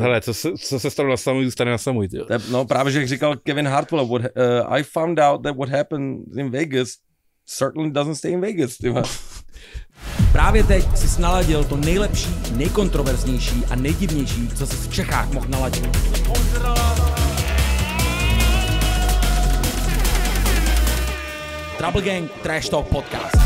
Hele, co se, co se stalo na samou, zůstane na samou, jo. No právě, že jak říkal Kevin Hartwell, what, uh, I found out that what happened in Vegas certainly doesn't stay in Vegas, tyma. Právě teď si naladil to nejlepší, nejkontroverznější a nejdivnější, co se v Čechách mohl naladit. Trouble Gang Trash Talk Podcast.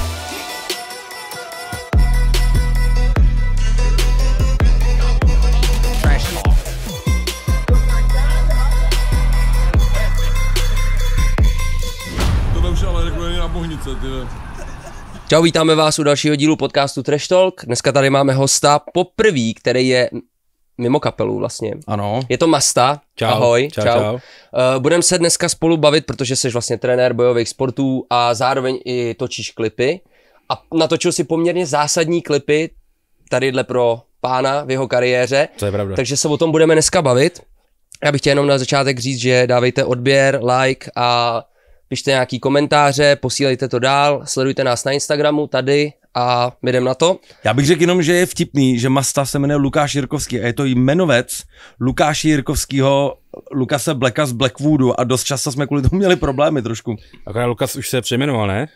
se, ty Čau, vítáme vás u dalšího dílu podcastu Trash Talk. Dneska tady máme hosta poprvý, který je mimo kapelu vlastně. Ano. Je to Masta. Čau. Ahoj. Čau, čau. čau. Uh, budeme se dneska spolu bavit, protože jsi vlastně trenér bojových sportů a zároveň i točíš klipy. A natočil si poměrně zásadní klipy tadyhle pro pána v jeho kariéře. To je pravda. Takže se o tom budeme dneska bavit. Já bych chtěl jenom na začátek říct, že dávejte odběr, like a pište nějaký komentáře, posílejte to dál, sledujte nás na Instagramu tady a my jdem na to. Já bych řekl jenom, že je vtipný, že Masta se jmenuje Lukáš Jirkovský a je to jmenovec Lukáše Jirkovského Lukase Blacka z Blackwoodu a dost často jsme kvůli tomu měli problémy trošku. Akorát Lukas už se přejmenoval, ne?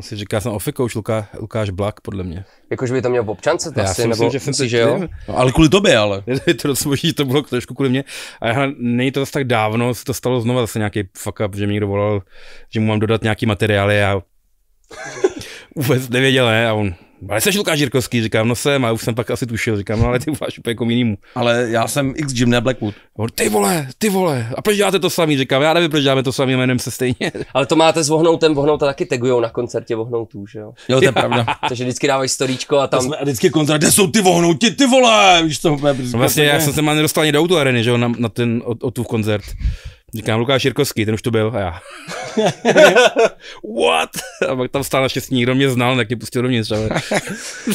On si říká, jsem ofikouš Luka, Lukáš Blak, podle mě. Jakož by to měl v občance, to já asi, si myslím, nebo že jsem si, že jo? No, ale kvůli tobě, ale. Je to možná to bylo trošku kvůli mě. A já, není to zase tak dávno, se to stalo znova zase nějaký fuck up, že mi někdo volal, že mu mám dodat nějaký materiály a vůbec nevěděl, ne? A on, ale jsi Lukáš Jirkovský, říkám, no jsem, a už jsem pak asi tušil, říkám, no ale ty voláš úplně jako jinému. Ale já jsem X Jim, ne Blackwood. ty vole, ty vole, a proč děláte to samý, říkám, já nevím, proč děláme to samý, jmenujeme se stejně. Ale to máte s vohnoutem, vohnouta taky tagujou na koncertě vohnoutů, že jo? Jo, to je pravda. Takže vždycky dávají storíčko a tam... To jsme, a vždycky koncert, kde jsou ty vohnouti, ty vole, víš to, no vlastně, prostě- já jsem se má nedostal ani do auto areny, že jo, na, na ten, o, o tu koncert. Říkám Lukáš Jirkovský, ten už tu byl a já. What? A pak tam stál naštěstí, nikdo mě znal, tak mě pustil dovnitř. Ale...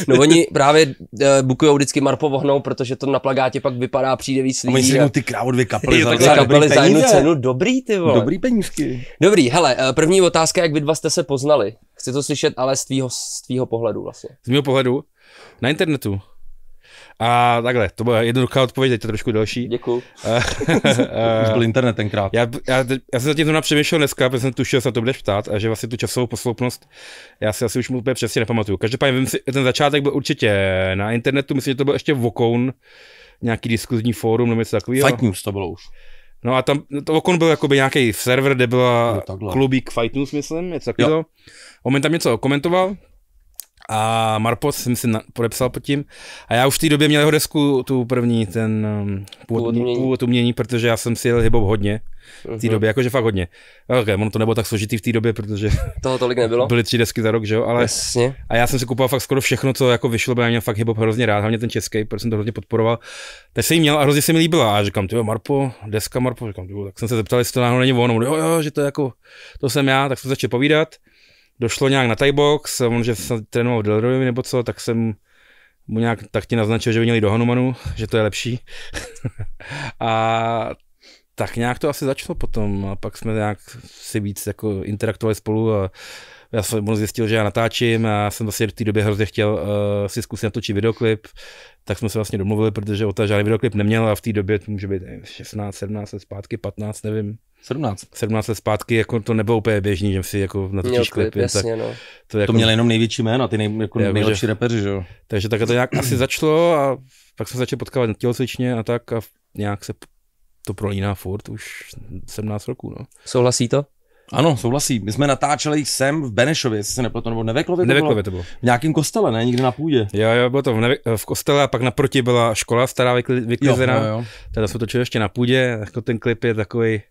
no oni právě uh, eh, bukují vždycky Marpo vohnou, protože to na plagátě pak vypadá, přijde víc lidí. A oni si řeknou, ty krávo, dvě kapely za, za kapely za jednu cenu, dobrý ty vole. Dobrý penízky. Dobrý, hele, eh, první otázka, jak vy dva jste se poznali? Chci to slyšet, ale z tvýho, z tvýho pohledu vlastně. Z mého pohledu? Na internetu. A takhle, to byla jednoduchá odpověď, teď to trošku delší. Děkuji. Už byl internet tenkrát. Já, já, já jsem zatím to přemýšlel dneska, protože jsem tušil, že se to budeš ptát a že vlastně tu časovou posloupnost, já si asi už úplně přesně nepamatuju. Každopádně vím si, ten začátek byl určitě na internetu, myslím, že to byl ještě Vokoun, nějaký diskuzní fórum nebo něco takového. Fight News to bylo už. No a tam no to vokoun byl jakoby nějaký server, kde byla no, klubík Fight News, myslím, něco takového. On tam něco komentoval, a Marpot jsem si na, podepsal pod tím. A já už v té době měl jeho desku, tu první, ten um, původ, původ umění, protože já jsem si jel hip hodně v té mhm. době, jakože fakt hodně. Ok, ono to nebylo tak složitý v té době, protože toho tolik nebylo. Byly tři desky za rok, že jo, ale Jasně. a já jsem si kupoval fakt skoro všechno, co jako vyšlo, protože já měl fakt hip hrozně rád, hlavně ten český, protože jsem to hrozně podporoval. Teď jsem jí měl a hrozně se mi líbila a říkám, jo, Marpo, deska Marpo, říkám, tak jsem se zeptal, jestli to náhodou není ono, jo, jo, že to je jako, to jsem já, tak jsem začal povídat došlo nějak na Thai box, on že se trénoval v Delroy nebo co, tak jsem mu nějak tak ti naznačil, že by měli do Hanumanu, že to je lepší. a tak nějak to asi začalo potom a pak jsme nějak si víc jako interaktovali spolu a já jsem on zjistil, že já natáčím a já jsem vlastně v té době hrozně chtěl uh, si zkusit natočit videoklip, tak jsme se vlastně domluvili, protože Ota žádný videoklip neměl a v té době to může být 16, 17 let zpátky, 15, nevím. 17. 17 let zpátky jako to nebylo úplně běžný, že si jako na to klip, jasně, tak, no. to, jako, to měl jenom největší jména, ty nej, jako, jako nejlepší že, repeři, že jo. Takže tak to nějak asi začalo a pak jsme začali potkávat tělocvičně a tak a nějak se to prolíná furt už 17 roků, no. Souhlasí to? Ano, souhlasí. My jsme natáčeli sem v Benešově, jestli se nepletu, nebo Neveklově to Neveklově bylo. to bylo. V nějakém kostele, ne? Nikde na půdě. Jo, jo, bylo to v, Neve- v kostele a pak naproti byla škola stará vyklizená. Teda jsme točili ještě na půdě, jako ten klip je takový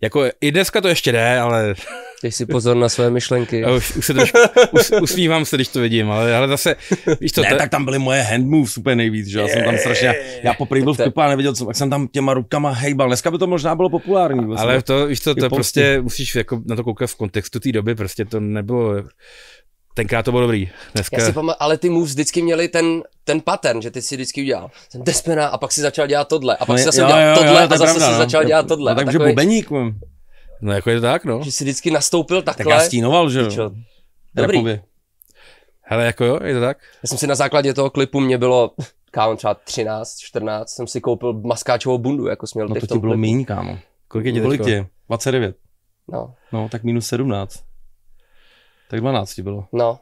jako i dneska to ještě jde, ale... Dej si pozor na své myšlenky. už, už se trošku, us, usmívám se, když to vidím, ale, ale zase... Víš to, ne, to... tak tam byly moje hand moves úplně nejvíc, že? Já jsem tam strašně... Já poprvé byl v klipu a nevěděl co. jak jsem tam těma rukama hejbal. Dneska by to možná bylo populární. Vlastně. Ale to, víš to, to prostě musíš jako na to koukat v kontextu té doby, prostě to nebylo Tenkrát to bylo dobrý. Dneska... Já si pamatuju, ale ty moves vždycky měli ten, ten pattern, že ty si vždycky udělal. Jsem despená a pak si začal dělat tohle a pak no, si zase jo, udělal jo, tohle jo, a zase pravda, si no. začal dělat no tohle. No, takže takový... bubeník. Mm. No jako je to tak, no. Že si vždycky nastoupil takhle. Tak já stínoval, že jo. Dobrý. Rapově. Hele, jako jo, je to tak? Já jsem si na základě toho klipu, mě bylo, kámo, třeba 13, 14, jsem si koupil maskáčovou bundu, jako směl měl No to ti bylo méně, kámo. Kolik je ti Kolik je? 29. No. No, tak minus 17. Tak 12 bylo. No.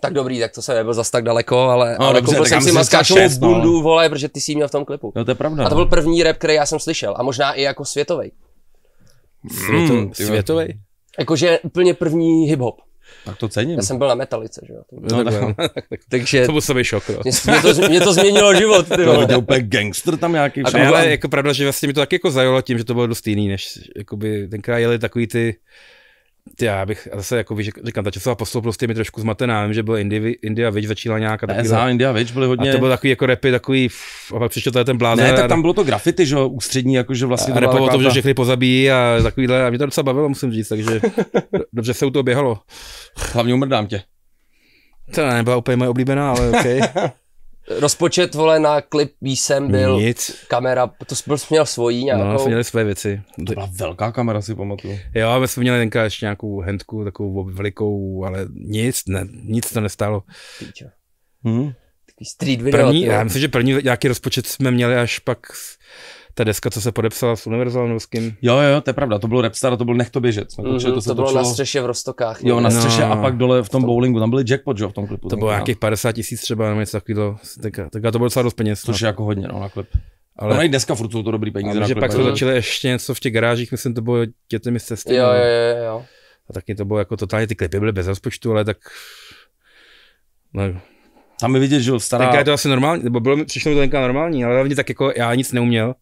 Tak dobrý, tak to se nebyl zas tak daleko, ale, no, ale dobře, koupil jsem si maskáčovou v no. bundu, no. vole, protože ty jsi měl v tom klipu. No to je pravda. A to no. byl první rap, který já jsem slyšel a možná i jako světový. mm, světový? Jakože úplně první hip-hop. Tak to cením. Já jsem byl na Metalice, že jo. No, no, tak, tak, tak, takže, to musel být šok, jo. Mě, to, mě to změnilo život, ty To byl úplně gangster tam nějaký. A ale jako pravda, že vlastně mi to taky jako zajalo tím, že to bylo dost jiný, než jakoby tenkrát jeli takový ty já bych zase jako víš, říkám, ta časová postup je prostě mi trošku zmatená, vím, že byl India, India Witch, začínala nějaká taková. Za India Witch byly hodně. A to byl takový jako repy, takový, a pak přišel ten blázen. Ne, tak tam bylo to grafity, že ústřední, jakože vlastně. A repovo to, že všechny pozabíjí a takovýhle, a mě to docela bavilo, musím říct, takže dobře se u toho běhalo. Hlavně umrdám tě. To nebyla úplně moje oblíbená, ale OK. Rozpočet, vole, na klip jsem byl, Nic. kamera, to byl, měl svojí no, nějakou. No, jsme měli své věci. To byla velká kamera, si pamatuju. Jo, my jsme měli tenkrát ještě nějakou hendku, takovou velikou, ale nic, ne, nic to nestálo. Hmm. Takový street video. První, já myslím, že první nějaký rozpočet jsme měli až pak ta deska, co se podepsala s Universal s kým. Jo, jo, to je pravda, to byl Repstar, to byl Nech to běžet. mm-hmm, to, se to bylo točilo... na střeše v Rostokách. Jo, na střeše no, a pak dole v tom bowlingu, tam byly jackpot, jo, v tom klipu. To bylo no. nějakých 50 tisíc třeba, nebo něco takového, tak, tak to bylo docela dost peněz. Což no. je jako hodně, no, na klip. Ale no, i dneska furt jsou to dobrý peníze. Takže pak jsme začali ještě něco v těch garážích, myslím, to bylo dětmi s cesty. Jo, jo, jo, A taky to bylo jako totálně, ty klipy byly bez rozpočtu, ale tak... No, tam je vidět, že stará... Tenkrát je to asi normální, nebo bylo, přišlo mi to tenkrát normální, ale hlavně tak jako já nic neuměl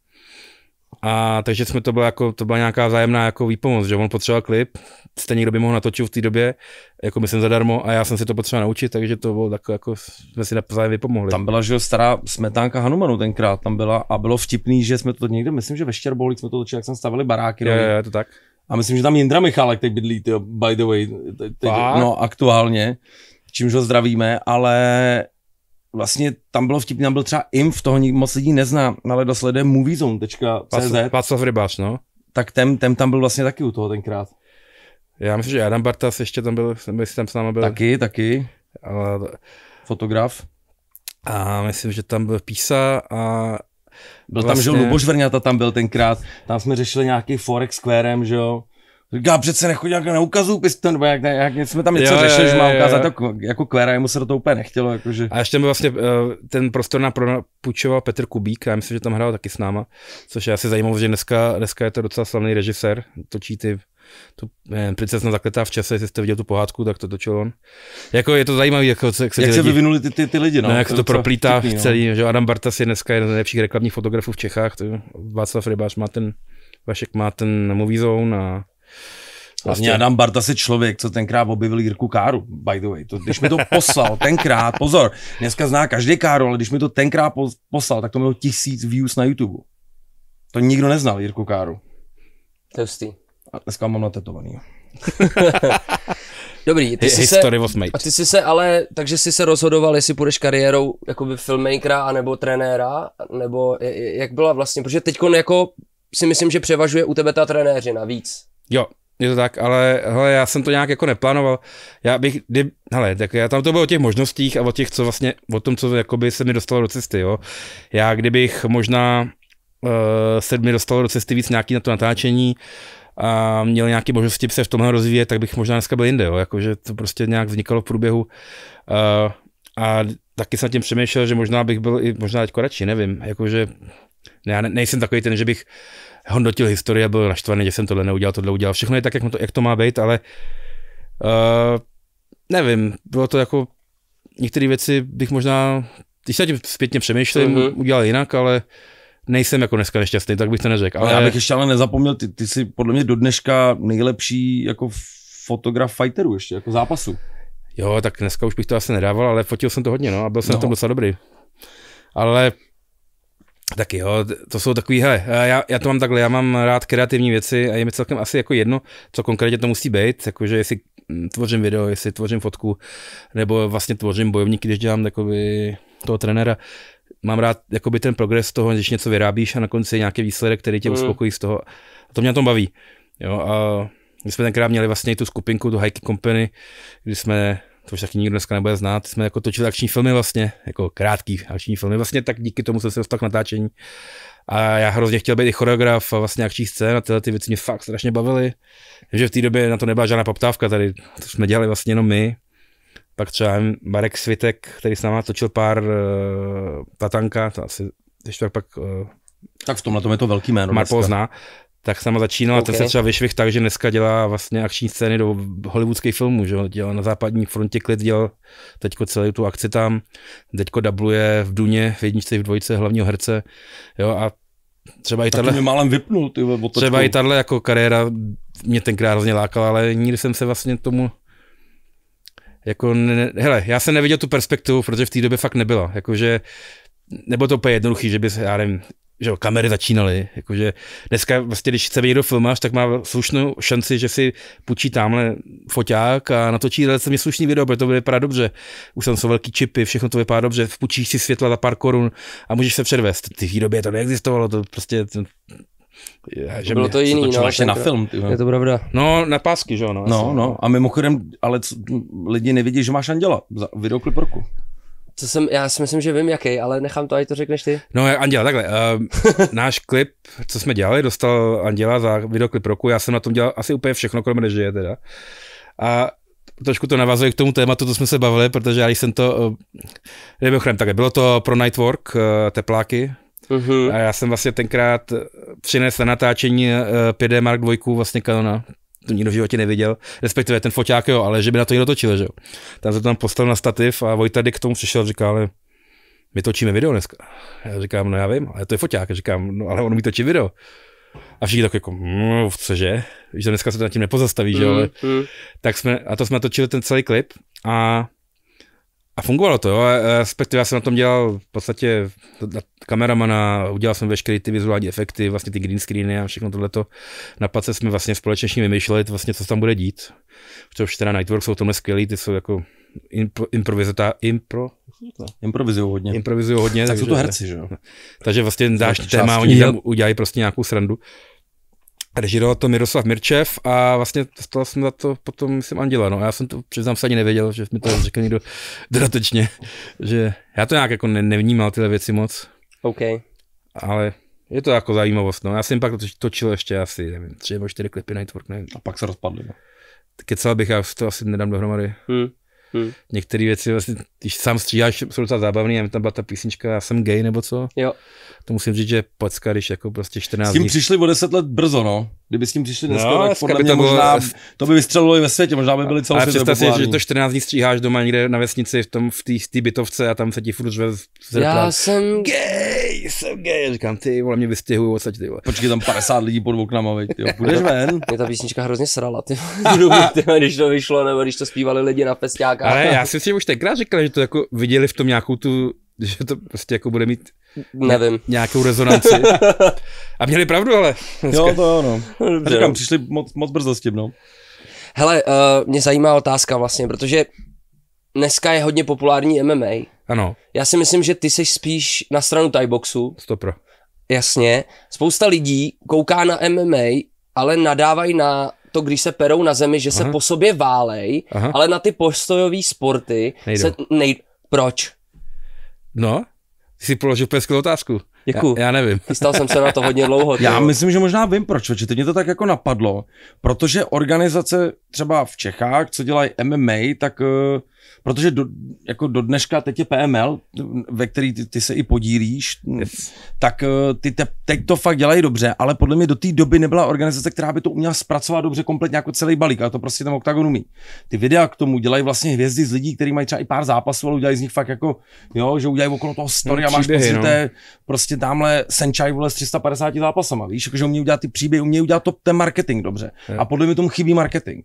a takže jsme to byla jako, to byla nějaká vzájemná jako výpomoc, že on potřeboval klip, stejně někdo by mohl natočit v té době, jako myslím zadarmo a já jsem si to potřeboval naučit, takže to bylo tak jako, jsme si navzájem vypomohli. Tam byla, že stará smetánka Hanumanu tenkrát tam byla a bylo vtipný, že jsme to někde, myslím, že ve Štěrbolích jsme to točili, jak jsme stavili baráky. Je, no, je, to tak. A myslím, že tam Jindra Michálek teď bydlí, tyjo, by the way, teď, no aktuálně, čímž ho zdravíme, ale vlastně tam bylo vtipný, tam byl třeba Inf, toho moc lidí nezná, ale dosleduje moviezone.cz. Václav Rybář, no. Tak ten, ten tam byl vlastně taky u toho tenkrát. Já myslím, že Adam Bartas ještě tam byl, myslím, tam s námi byl. Taky, taky. Ale... Fotograf. A myslím, že tam byl Písa a byl vlastně... tam, že vlastně- Luboš Vrňata tam byl tenkrát, tam jsme řešili nějaký Forex Squarem, že jo. Říká, přece nechodí jak neukazuju piston, nebo jak, ne, jak jsme tam něco jo, řešili, jo, jo, že má ukázat jo. jako kvéra, jako jemu se do toho úplně nechtělo. Jakože. A ještě mi vlastně eh, ten prostor nám půjčoval Petr Kubík, já myslím, že tam hrál taky s náma, což je asi zajímavé, že dneska, dneska je to docela slavný režisér, točí ty tu eh, princezna zakletá v čase, jestli jste viděl tu pohádku, tak to točil on. Jako je to zajímavé, jak se, jak se vyvinuli ty, ty, ty lidi. No, no jak to, to proplítá v no. celý, no. že Adam Bartas je dneska jeden z nejlepších reklamních fotografů v Čechách, to, Václav Rybář má ten Vašek má ten Movie Zone a Vlastně Adam Barta se člověk, co tenkrát objevil Jirku Káru, by the way. To, když mi to poslal tenkrát, pozor, dneska zná každý Káru, ale když mi to tenkrát poslal, tak to mělo tisíc views na YouTube. To nikdo neznal, Jirku Káru. To je A dneska mám natetovaný. Dobrý, ty jsi se, a ty jsi se ale, takže jsi se rozhodoval, jestli půjdeš kariérou jakoby filmmakera, nebo trenéra, nebo jak byla vlastně, protože teď jako si myslím, že převažuje u tebe ta trenéřina víc. Jo, je to tak, ale hele, já jsem to nějak jako neplánoval. Já bych, kdy, hele, tak já tam to bylo o těch možnostích a o těch, co vlastně, o tom, co jakoby se mi dostalo do cesty, jo. Já kdybych možná uh, se mi dostalo do cesty víc nějaký na to natáčení a měl nějaké možnosti se v tomhle rozvíjet, tak bych možná dneska byl jinde, jo. Jakože to prostě nějak vznikalo v průběhu. Uh, a taky jsem tím přemýšlel, že možná bych byl i možná teď radši, nevím. Jakože já ne, nejsem takový ten, že bych hodnotil historii a byl naštvaný, že jsem tohle neudělal, tohle udělal. Všechno je tak, jak to, jak to má být, ale uh, nevím, bylo to jako, některé věci bych možná, když se tím zpětně přemýšlím, mm-hmm. udělal jinak, ale nejsem jako dneska nešťastný, tak bych to neřekl. Ale... Já bych ještě ale nezapomněl, ty, ty jsi podle mě do dneška nejlepší jako fotograf fighterů ještě, jako zápasu. Jo, tak dneska už bych to asi nedával, ale fotil jsem to hodně, no, a byl jsem no. na tom docela dobrý. Ale Taky jo, to jsou takový, hele, já, já to mám takhle, já mám rád kreativní věci a je mi celkem asi jako jedno, co konkrétně to musí být, jakože jestli hm, tvořím video, jestli tvořím fotku, nebo vlastně tvořím bojovníky, když dělám takový toho trenera. mám rád jakoby ten progres toho, když něco vyrábíš a na konci je nějaký výsledek, který tě mm. uspokojí z toho. A to mě na tom baví. Jo, a my jsme tenkrát měli vlastně tu skupinku, tu Hike Company, kdy jsme to už taky nikdo dneska nebude znát, jsme jako točili akční filmy vlastně, jako krátký akční filmy vlastně, tak díky tomu jsem se dostal k natáčení. A já hrozně chtěl být i choreograf a vlastně akční scén a tyhle ty věci mě fakt strašně bavily. Takže v té době na to nebyla žádná poptávka tady, to jsme dělali vlastně jenom my. Pak třeba Marek Svitek, který s náma točil pár uh, Tatanka, to asi, když pak uh, tak v tomhle tom je to velký jméno. Marpo zná tak sama začínala, okay. ten se třeba vyšvih tak, že dneska dělá vlastně akční scény do hollywoodských filmů, že dělá na západní frontě klid, dělal teďko celou tu akci tam, teďko dubluje v Duně, v jedničce, v dvojice hlavního herce, jo a třeba i tato, málem vypnul, ty otočku. Třeba i tato jako kariéra mě tenkrát hrozně lákala, ale nikdy jsem se vlastně tomu jako, ne, hele, já jsem neviděl tu perspektivu, protože v té době fakt nebyla, jakože nebo to úplně jednoduchý, že bys, já nevím, že jo, kamery začínaly, jakože dneska vlastně, když chce být někdo filmář, tak má slušnou šanci, že si půjčí tamhle foťák a natočí velice mě slušný video, protože to vypadat dobře. Už tam jsou velký čipy, všechno to vypadá dobře, půjčíš si světla za pár korun a můžeš se předvést. Ty v té době to neexistovalo, to prostě že bylo to jiný, no, ještě na film. Ty, je to pravda. No, na pásky, že jo. No, no, no, a mimochodem, ale co, lidi nevidí, že máš Anděla za videoklip roku. Co jsem, já si myslím, že vím jaký, ale nechám to, ať to řekneš ty. No, Anděla, takhle. Uh, náš klip, co jsme dělali, dostal Anděla za videoklip roku. Já jsem na tom dělal asi úplně všechno, kromě režie teda. A trošku to navazuje k tomu tématu, to jsme se bavili, protože já jsem to, eh, chrém, takhle, bylo to pro Nightwork, eh, tepláky, uh-huh. a já jsem vlastně tenkrát přinesl na natáčení 5D Mark 2 vlastně Canona, to nikdo v životě neviděl, respektive ten foťák, jo, ale že by na to někdo točil, že jo. Tam se to tam postavil na stativ a Vojta k tomu přišel a říká, ale my točíme video dneska. Já říkám, no já vím, ale to je foťák. a říkám, no ale on mi točí video. A všichni tak jako, mmm, cože? Víš, dneska se to nad tím nepozastaví, mm, že jo? Mm, mm. Tak jsme, a to jsme točili ten celý klip a a fungovalo to, jo? respektive já jsem na tom dělal v podstatě na kameramana, udělal jsem veškeré ty vizuální efekty, vlastně ty green screeny a všechno tohleto. Na place jsme vlastně společně vymýšleli, vlastně, co se tam bude dít. Což teda Nightworks jsou tomhle skvělý, ty jsou jako impro, impro, improvizují hodně. Improvizují hodně. Tak jsou to herci, že jo? Takže vlastně dáš téma, oni tam udělají prostě nějakou srandu režíroval to Miroslav Mirčev a vlastně dostal jsem za to potom, myslím, Anděla. No. Já jsem to přiznám se ani nevěděl, že mi to řekl někdo dodatečně, že já to nějak jako ne, nevnímal tyhle věci moc. OK. Ale je to jako zajímavost. No. Já jsem pak točil ještě asi, nevím, tři nebo čtyři klipy na Network, nevím. A pak se rozpadly. No. Kecal bych, já to asi nedám dohromady. Hmm. Hmm. Některé věci, vlastně, když sám stříháš, jsou docela zábavné, a tam byla ta písnička Já jsem gay nebo co. Jo. To musím říct, že pecka, když jako prostě 14 S tím dní... přišli o 10 let brzo, no. Kdyby s tím přišli dneska, no, tak podle by mě to bylo... možná, to by vystřelilo i ve světě, možná by byli celou Ale si, že to 14 dní stříháš doma někde na vesnici v tom, v té v bytovce a tam se ti furt řve Já plán. jsem gay, jsem gay. Říkám, ty vole, mě vystěhují odsaď, ty vole. Počkej, tam 50 lidí pod oknama, veď, jo, půjdeš ven. Mě ta písnička hrozně srala, ty, když to vyšlo, nebo když to zpívali lidi na festiákách. Ale já si myslím, že už tenkrát říkal, že to jako viděli v tom nějakou tu, že to prostě jako bude mít Nevím. Ně, nějakou rezonanci. A měli pravdu, ale. Dneska. Jo, to jo, no. Dobře, říkám, přišli moc, moc brzo s tím, no. Hele, uh, mě zajímá otázka vlastně, protože dneska je hodně populární MMA. Ano. Já si myslím, že ty jsi spíš na stranu Thai boxu. Stopro. Jasně. Spousta lidí kouká na MMA, ale nadávají na to, když se perou na zemi, že Aha. se po sobě válej, Aha. ale na ty postojové sporty Nejdu. se nej... Proč? No, jsi položil pěskou otázku. Děkuji. Já, já nevím. Stal jsem se na to hodně dlouho. Tě. Já myslím, že možná vím proč, protože teď mě to tak jako napadlo, protože organizace třeba v Čechách, co dělají MMA, tak uh, protože do, jako do dneška teď je PML, ve který ty, ty se i podílíš, yes. tak eh, ty te, teď to fakt dělají dobře, ale podle mě do té doby nebyla organizace, která by to uměla zpracovat dobře kompletně jako celý balík, a to prostě ten OKTAGON umí. Ty videa k tomu dělají vlastně hvězdy z lidí, kteří mají třeba i pár zápasů, ale udělají z nich fakt jako, jo, že udělají okolo toho story no, a máš pocit, no. prostě tamhle Senčaj vole s 350 zápasama, víš, že umí udělat ty příběhy, umí udělat to, ten marketing dobře. Yeah. A podle mě tomu chybí marketing.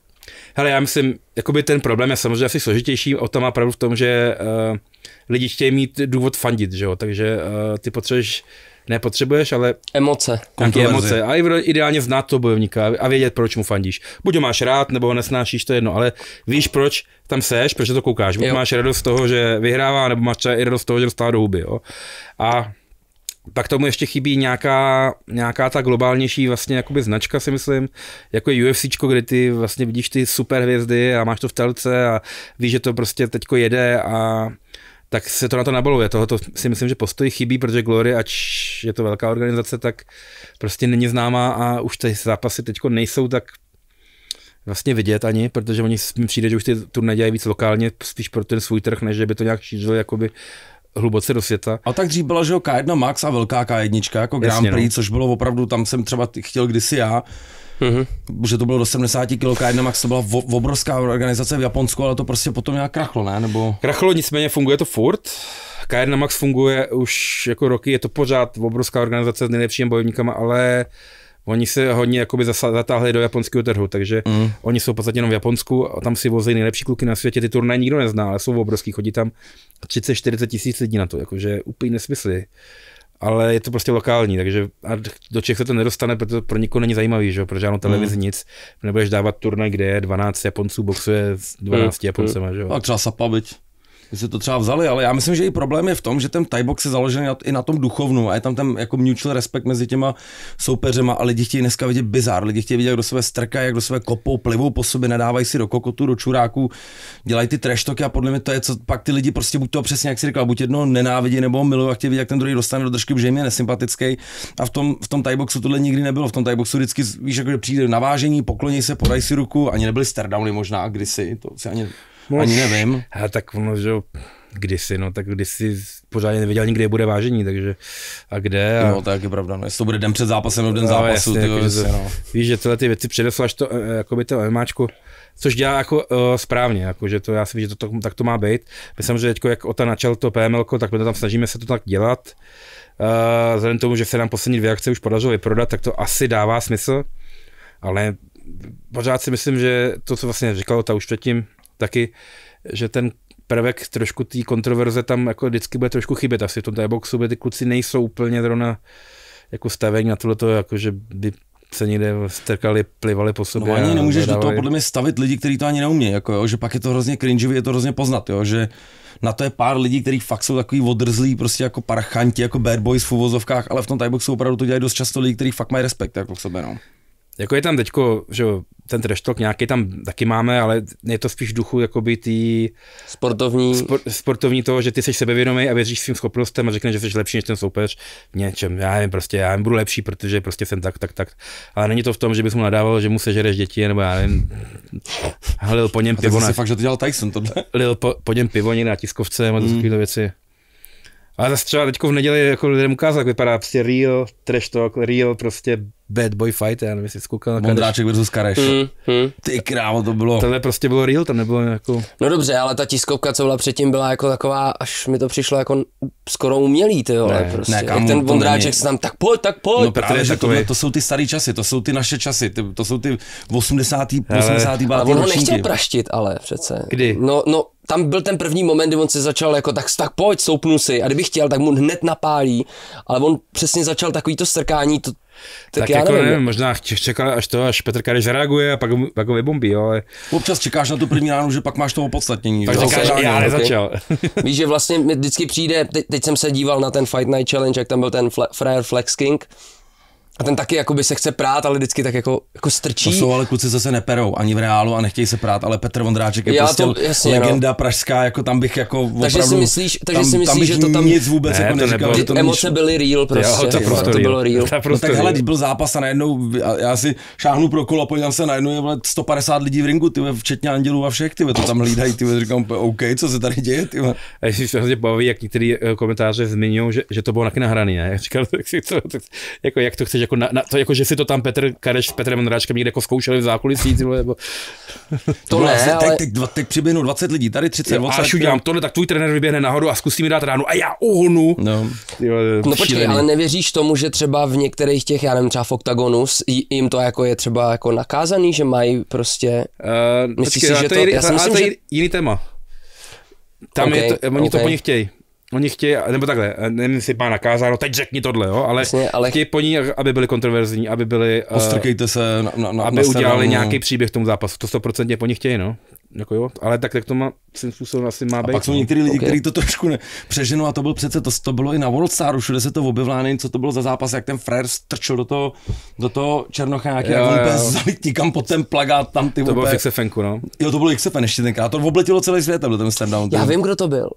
Hele, já myslím, jakoby ten problém je samozřejmě asi složitější, o tom má pravdu v tom, že uh, lidi chtějí mít důvod fandit, že jo, takže uh, ty potřebuješ nepotřebuješ, ale... Emoce. Nějaké emoce. A ideálně znát toho bojovníka a vědět, proč mu fandíš. Buď ho máš rád, nebo ho nesnášíš, to je jedno, ale víš, proč tam seš, proč to koukáš. Buď jo. máš radost z toho, že vyhrává, nebo máš třeba i radost z toho, že dostává do huby. Jo? A pak tomu ještě chybí nějaká, nějaká ta globálnější vlastně jakoby značka, si myslím, jako je UFC, kde ty vlastně vidíš ty super hvězdy a máš to v telce a víš, že to prostě teďko jede a tak se to na to nabaluje. to si myslím, že postoj chybí, protože Glory, ač je to velká organizace, tak prostě není známá a už ty zápasy teď nejsou tak vlastně vidět ani, protože oni mi přijde, že už ty turné dělají víc lokálně, spíš pro ten svůj trh, než že by to nějak šířilo jakoby hluboce do světa. A tak dřív byla, že jo, K1 Max a velká K1, jako Grand Jasně, no. Prix, no. což bylo opravdu, tam jsem třeba chtěl kdysi já, Mm-hmm. Že to bylo do 70 kg K1 Max, to byla v, obrovská organizace v Japonsku, ale to prostě potom nějak krachlo, ne? Nebo... Krachlo, nicméně funguje to furt. K1 Max funguje už jako roky, je to pořád obrovská organizace s nejlepšími bojovníkama, ale uh, Oni se hodně jakoby zasa, zatáhli do japonského trhu, takže mm. oni jsou v podstatě jenom v Japonsku a tam si vozí nejlepší kluky na světě, ty turnaje nikdo nezná, ale jsou obrovský, chodí tam 30-40 tisíc lidí na to, jakože úplně nesmysly. Ale je to prostě lokální, takže a do Čech se to nedostane, protože pro nikoho není zajímavý, že? pro žádnou televizi mm. nic. Nebudeš dávat turnaj, kde je 12 Japonců boxuje s 12 mm. Japoncema. Že? A třeba Sapa, byť že se to třeba vzali, ale já myslím, že i problém je v tom, že ten Thai box je založený na, i na tom duchovnu a je tam ten jako mutual respect mezi těma soupeřema a lidi chtějí dneska vidět bizar, lidi chtějí vidět, jak do sebe strka, jak do sebe kopou, plivou po sobě, nedávají si do kokotu, do čuráku, dělají ty treštoky a podle mě to je, co pak ty lidi prostě buď to přesně, jak si říkal, buď jedno nenávidí nebo milují, a chtějí vidět, jak ten druhý dostane do držky, že jim je nesympatický. A v tom, v tom Thai boxu tohle nikdy nebylo. V tom Thai boxu vždycky, víš, jako, že přijde navážení, pokloní se, podají si ruku, ani nebyly stardowny možná kdysi, to si ani No, Ani nevím. A tak ono, že kdysi, no, tak kdysi pořádně nevěděl nikdy, bude vážení, takže a kde. A... No, tak je pravda, no, jestli to bude den před zápasem nebo den no, zápasu, jasně, tyho, jako, jasně, no. Víš, že tyhle ty věci až to, eh, eh, jakoby to MMAčku, což dělá jako uh, správně, jako, že to já si vím, že to, to, tak to má být. Myslím, že teď, jak Ota načal to PML, tak my to tam snažíme se to tak dělat. Uh, vzhledem tomu, že se nám poslední dvě akce už podařilo vyprodat, tak to asi dává smysl, ale pořád si myslím, že to, co vlastně říkalo ta už předtím, taky, že ten prvek trošku té kontroverze tam jako vždycky bude trošku chybět. Asi v tom boxu, ty kluci nejsou úplně zrovna jako stavení na tohleto, jako že by se někde strkali, plivali po sobě. No ani nemůžeš do toho podle mě stavit lidi, kteří to ani neumějí, jako jo, že pak je to hrozně cringeový, je to hrozně poznat, jo, že na to je pár lidí, kteří fakt jsou takový odrzlí, prostě jako parchanti, jako bad boys v uvozovkách, ale v tom tajboxu opravdu to dělají dost často lidi, kteří fakt mají respekt jako k sobě. No jako je tam teďko, že ten treštok nějaký tam taky máme, ale je to spíš duchu jakoby tý... Sportovní. Spor, sportovní toho, že ty jsi sebevědomý a věříš svým schopnostem a řekneš, že jsi lepší než ten soupeř v něčem. Já nevím, prostě já budu lepší, protože prostě jsem tak, tak, tak. Ale není to v tom, že bys mu nadával, že mu sežereš děti, nebo já nevím. hlil po něm pivo. Na... fakt, že to dělal Tyson to Lil po, po něm pivo na tiskovce, hmm. a mm. takovéhle věci. Ale zase třeba teď v neděli jako lidem ukázal, jak vypadá prostě real trash talk, real prostě Bad Boy Fight, já nevím, jestli jsi Mondráček versus Kareš. Mm, mm. Ty krávo, to bylo. Tohle prostě bylo real, tam nebylo jako... No dobře, ale ta tiskovka, co byla předtím, byla jako taková, až mi to přišlo jako skoro umělý, ty vole, ne, prostě. Ne, kamu, Jak ten Mondráček se tam, tak pojď, tak pojď. No právě, že takový... tohle, to jsou ty staré časy, to jsou ty naše časy, ty, to jsou ty 80. 80. Ale on ho nechtěl praštit, ale přece. Kdy? No, no, tam byl ten první moment, kdy on si začal jako tak, tak pojď, soupnu si a kdybych chtěl, tak mu hned napálí, ale on přesně začal takový to strkání, to, tak, tak já jako nevím, nevím možná čekal až to, až Petr Kareš zareaguje a pak, pak ho vybombí, jo, ale... Občas čekáš na tu první ránu, že pak máš to opodstatnění. Tak říkáš, já nezačal. Okay. Víš, že vlastně mi vždycky přijde, teď, teď jsem se díval na ten Fight Night Challenge, jak tam byl ten Fla- Friar Flex King, a ten taky jakoby se chce prát, ale vždycky tak jako, jako strčí. To jsou ale kluci, zase se neperou ani v reálu a nechtějí se prát, ale Petr Vondráček je Já prostě to, jasně, no. legenda no. pražská, jako tam bych jako opravdu, takže si myslíš, takže tam, si myslíš, tam že to tam nic vůbec ne, jako to nebylo, to emoce byly real prostě, jo, to, prostě to, to bylo real. To no prostě no tak hele, byl zápas a najednou, já si šáhnu pro kolo, podívám se, najednou je 150 lidí v ringu, ty včetně andělů a všech, ty to tam hlídají, ty říkám, OK, co se tady děje, ty A jestli se hodně baví, jak některý eh, komentáře zmiňují, že, že to bylo taky nahraný, ne? Já říkal, tak si tak, jako jak to chceš teď jako, na, na, to jako, že si to tam Petr Kareš s Petrem Ondráčkem někde jako zkoušeli v zákulisí, nebo... To ne, asi, ale... teď, teď, teď přiběhnu 20 lidí, tady 30, 20. Až udělám tohle, tak tvůj trenér vyběhne nahoru a zkusí mi dát ránu a já uhnu. No, jo, no počkej, ale nevěříš tomu, že třeba v některých těch, já nevím, třeba v Octagonu, jim to jako je třeba jako nakázaný, že mají prostě... Uh, Myslíš počkej, si, že to... Je, já si myslím, to je jiný téma. Tam okay, je to, oni okay. to po nich chtějí oni chtějí, nebo takhle, eh, nevím, jestli má nakázáno, teď řekni tohle, jo, ale, Jasně, ale chtějí po ní, aby byly kontroverzní, aby byly, eh, Ostrkejte se na, na, na Aby na udělali nějaký příběh tomu zápasu, to stoprocentně po nich chtějí, no. Jako jo, ale tak, tak to má, svým způsobem asi má a být. pak jsou no. některý lidi, okay. kteří to trošku ne, přeženou a to bylo přece, to, to bylo i na World Staru, všude se to objevlá, nevím, co to bylo za zápas, jak ten frér strčil do toho, do toho černochňáky, jak on zalít nikam pod ten plagát tam ty To bylo v XFNku, no. Jo, to bylo XFN ještě tenkrát, to obletilo celý svět, byl ten stand Já vím, kdo to byl.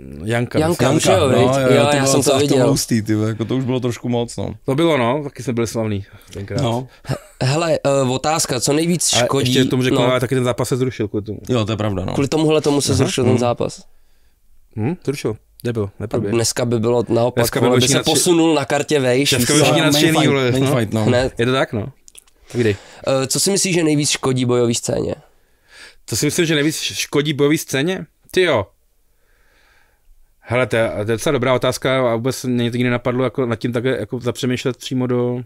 Janka. Janka, Janka, Janka no, jo, jo, to já jsem to viděl. To, hustý, ty, jako to už bylo trošku moc, no. To bylo, no, taky jsme byli slavný tenkrát. No. Hele, uh, otázka, co nejvíc škodí... Ale ještě tomu řeknu, no. taky ten zápas se zrušil kvůli tomu. Jo, to je pravda, no. Kvůli tomuhle tomu se Aha, zrušil hm. ten mhm. zápas. Hm, zrušil. Nebyl, neproběh. Dneska by bylo naopak, dneska by, by se nadši... posunul na kartě vejš. Dneska by všichni nadšený, no. Je to tak, no. Kdy? uh, eh, co si myslíš, že nejvíc škodí bojové scéně? Co si myslím, že nejvíc škodí bojové scéně? Ty jo, Hele, to je, to je docela dobrá otázka a vůbec mě to nikdy nenapadlo jako nad tím také jako zapřemýšlet přímo do,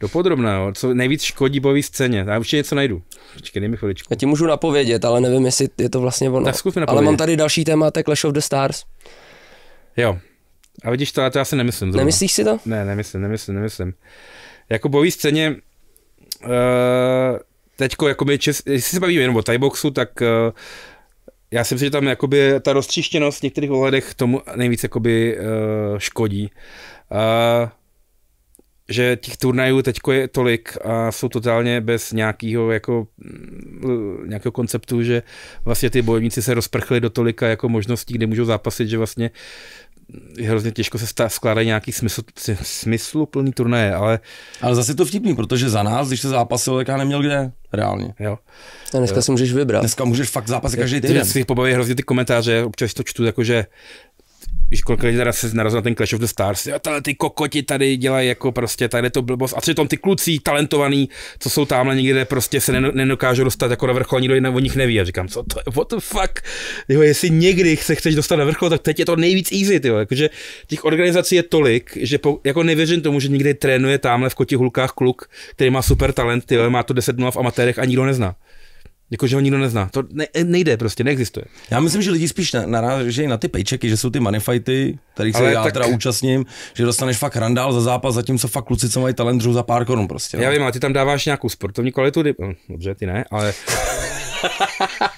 do podrobného. Co nejvíc škodí bojové scéně. Já určitě něco najdu. Počkej, dej mi chviličku. Já ti můžu napovědět, ale nevím, jestli je to vlastně ono. Tak zkus mi napovědět. Ale mám tady další téma, to Clash of the Stars. Jo. A vidíš to, já to asi nemyslím. Zrovna. Nemyslíš si to? Ne, nemyslím, nemyslím, nemyslím. Jako bojové scéně uh, teďko, my, čes, jestli se bavíme jenom o tieboxu, tak uh, já si myslím, že tam jakoby ta roztříštěnost v některých ohledech tomu nejvíc jakoby uh, škodí. Uh, že těch turnajů teď je tolik a jsou totálně bez nějakého jako, mm, nějakého konceptu, že vlastně ty bojovníci se rozprchli do tolika jako možností, kde můžou zápasit, že vlastně hrozně těžko se stá, skládají nějaký smysl, smysluplný turnaje, ale... Ale zase to vtipný, protože za nás, když se zápasil, tak já neměl kde, reálně. Jo. A dneska jo. si můžeš vybrat. Dneska můžeš fakt zápasit každý týden. Ty, ty pobaví hrozně ty komentáře, občas to čtu, jakože když kolikrát teda se narazil na ten Clash of the Stars, jo, tady ty kokoti tady dělají jako prostě, tady je to blbost. A přitom ty kluci talentovaní, co jsou tamhle někde, prostě se nedokážou dostat jako na vrchol, nikdo jiný o nich neví. A říkám, co to je, what the fuck? Jo, jestli někdy se chceš dostat na vrchol, tak teď je to nejvíc easy, jo, Jakože těch organizací je tolik, že po, jako nevěřím tomu, že někde trénuje tamhle v kotihulkách kluk, který má super talent, jo, má to 10 v amatérech a nikdo nezná. Jakože ho nikdo nezná. To ne, nejde prostě, neexistuje. Já myslím, že lidi spíš narážejí na ty pejčeky, že jsou ty manifajty, kterých se já tak... teda účastním, že dostaneš fakt randál za zápas, zatímco fakt kluci, co mají talent, za pár korun prostě. Já no. vím, a ty tam dáváš nějakou sportovní kvalitu, hm, dobře, ty ne, ale...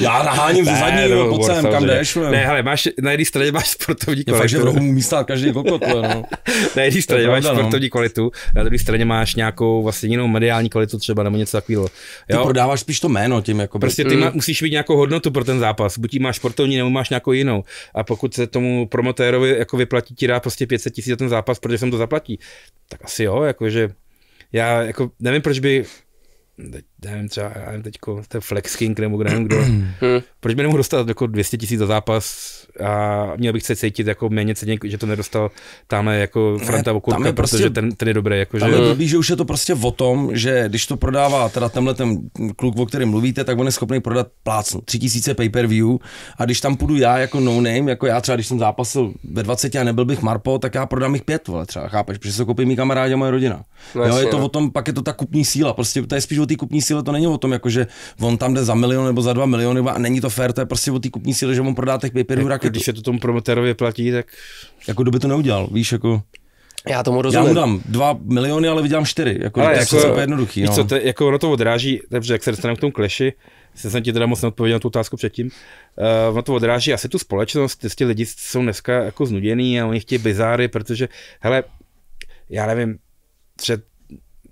Já naháním ze no, pojď celém, kam jdeš. Ne, hele, máš, na jedné straně máš sportovní kvalitu. Takže v rohu umí stát každý kokot, no. na jedné straně máš pravda, no. sportovní no. kvalitu, na druhé straně máš nějakou vlastně jinou mediální kvalitu třeba nebo něco takového. Ty prodáváš spíš to jméno tím, jako. Prostě ty mm. musíš mít nějakou hodnotu pro ten zápas, buď máš sportovní nebo máš nějakou jinou. A pokud se tomu promotérovi jako vyplatí ti dá prostě 500 tisíc za ten zápas, protože jsem to zaplatí, tak asi jo, jakože já jako nevím, proč by nevím, třeba nevím teďko, ten Flex King nebo kde nevím kdo. Hmm. Proč by nemohl dostat jako 200 tisíc za zápas a měl bych se cítit jako méně ceně, že to nedostal tamhle jako Franta Okurka, prostě, protože ten, ten, je dobrý. Jako, tam že... je blbý, že už je to prostě o tom, že když to prodává teda tenhle ten kluk, o kterém mluvíte, tak on je schopný prodat plácnu, 3000 pay per view a když tam půjdu já jako no name, jako já třeba když jsem zápasil ve 20 a nebyl bych Marpo, tak já prodám jich pět, vole, třeba, chápeš, protože se koupí mý kamarádi a moje rodina. Vlastně, jo, je to no. o tom, pak je to ta kupní síla, prostě to je spíš o té kupní síle síle to není o tom, jako že on tam jde za milion nebo za dva miliony a není to fér, to je prostě o té kupní síle, že mu prodá těch paperů jako, Když se to tomu promoterovi platí, tak... Jako kdo by to neudělal, víš, jako... Já tomu rozumím. Já mu dám dva miliony, ale vydělám čtyři, Jako, ale jako, to je jako- jako jednoduchý. Víš no. co, to, jako ono to odráží, takže jak se dostaneme k tomu kleši, jsem se ti teda moc neodpověděl na tu otázku předtím. Uh, ono to odráží asi tu společnost, ty lidi jsou dneska jako znuděný a oni chtějí bizáry, protože, hele, já nevím, před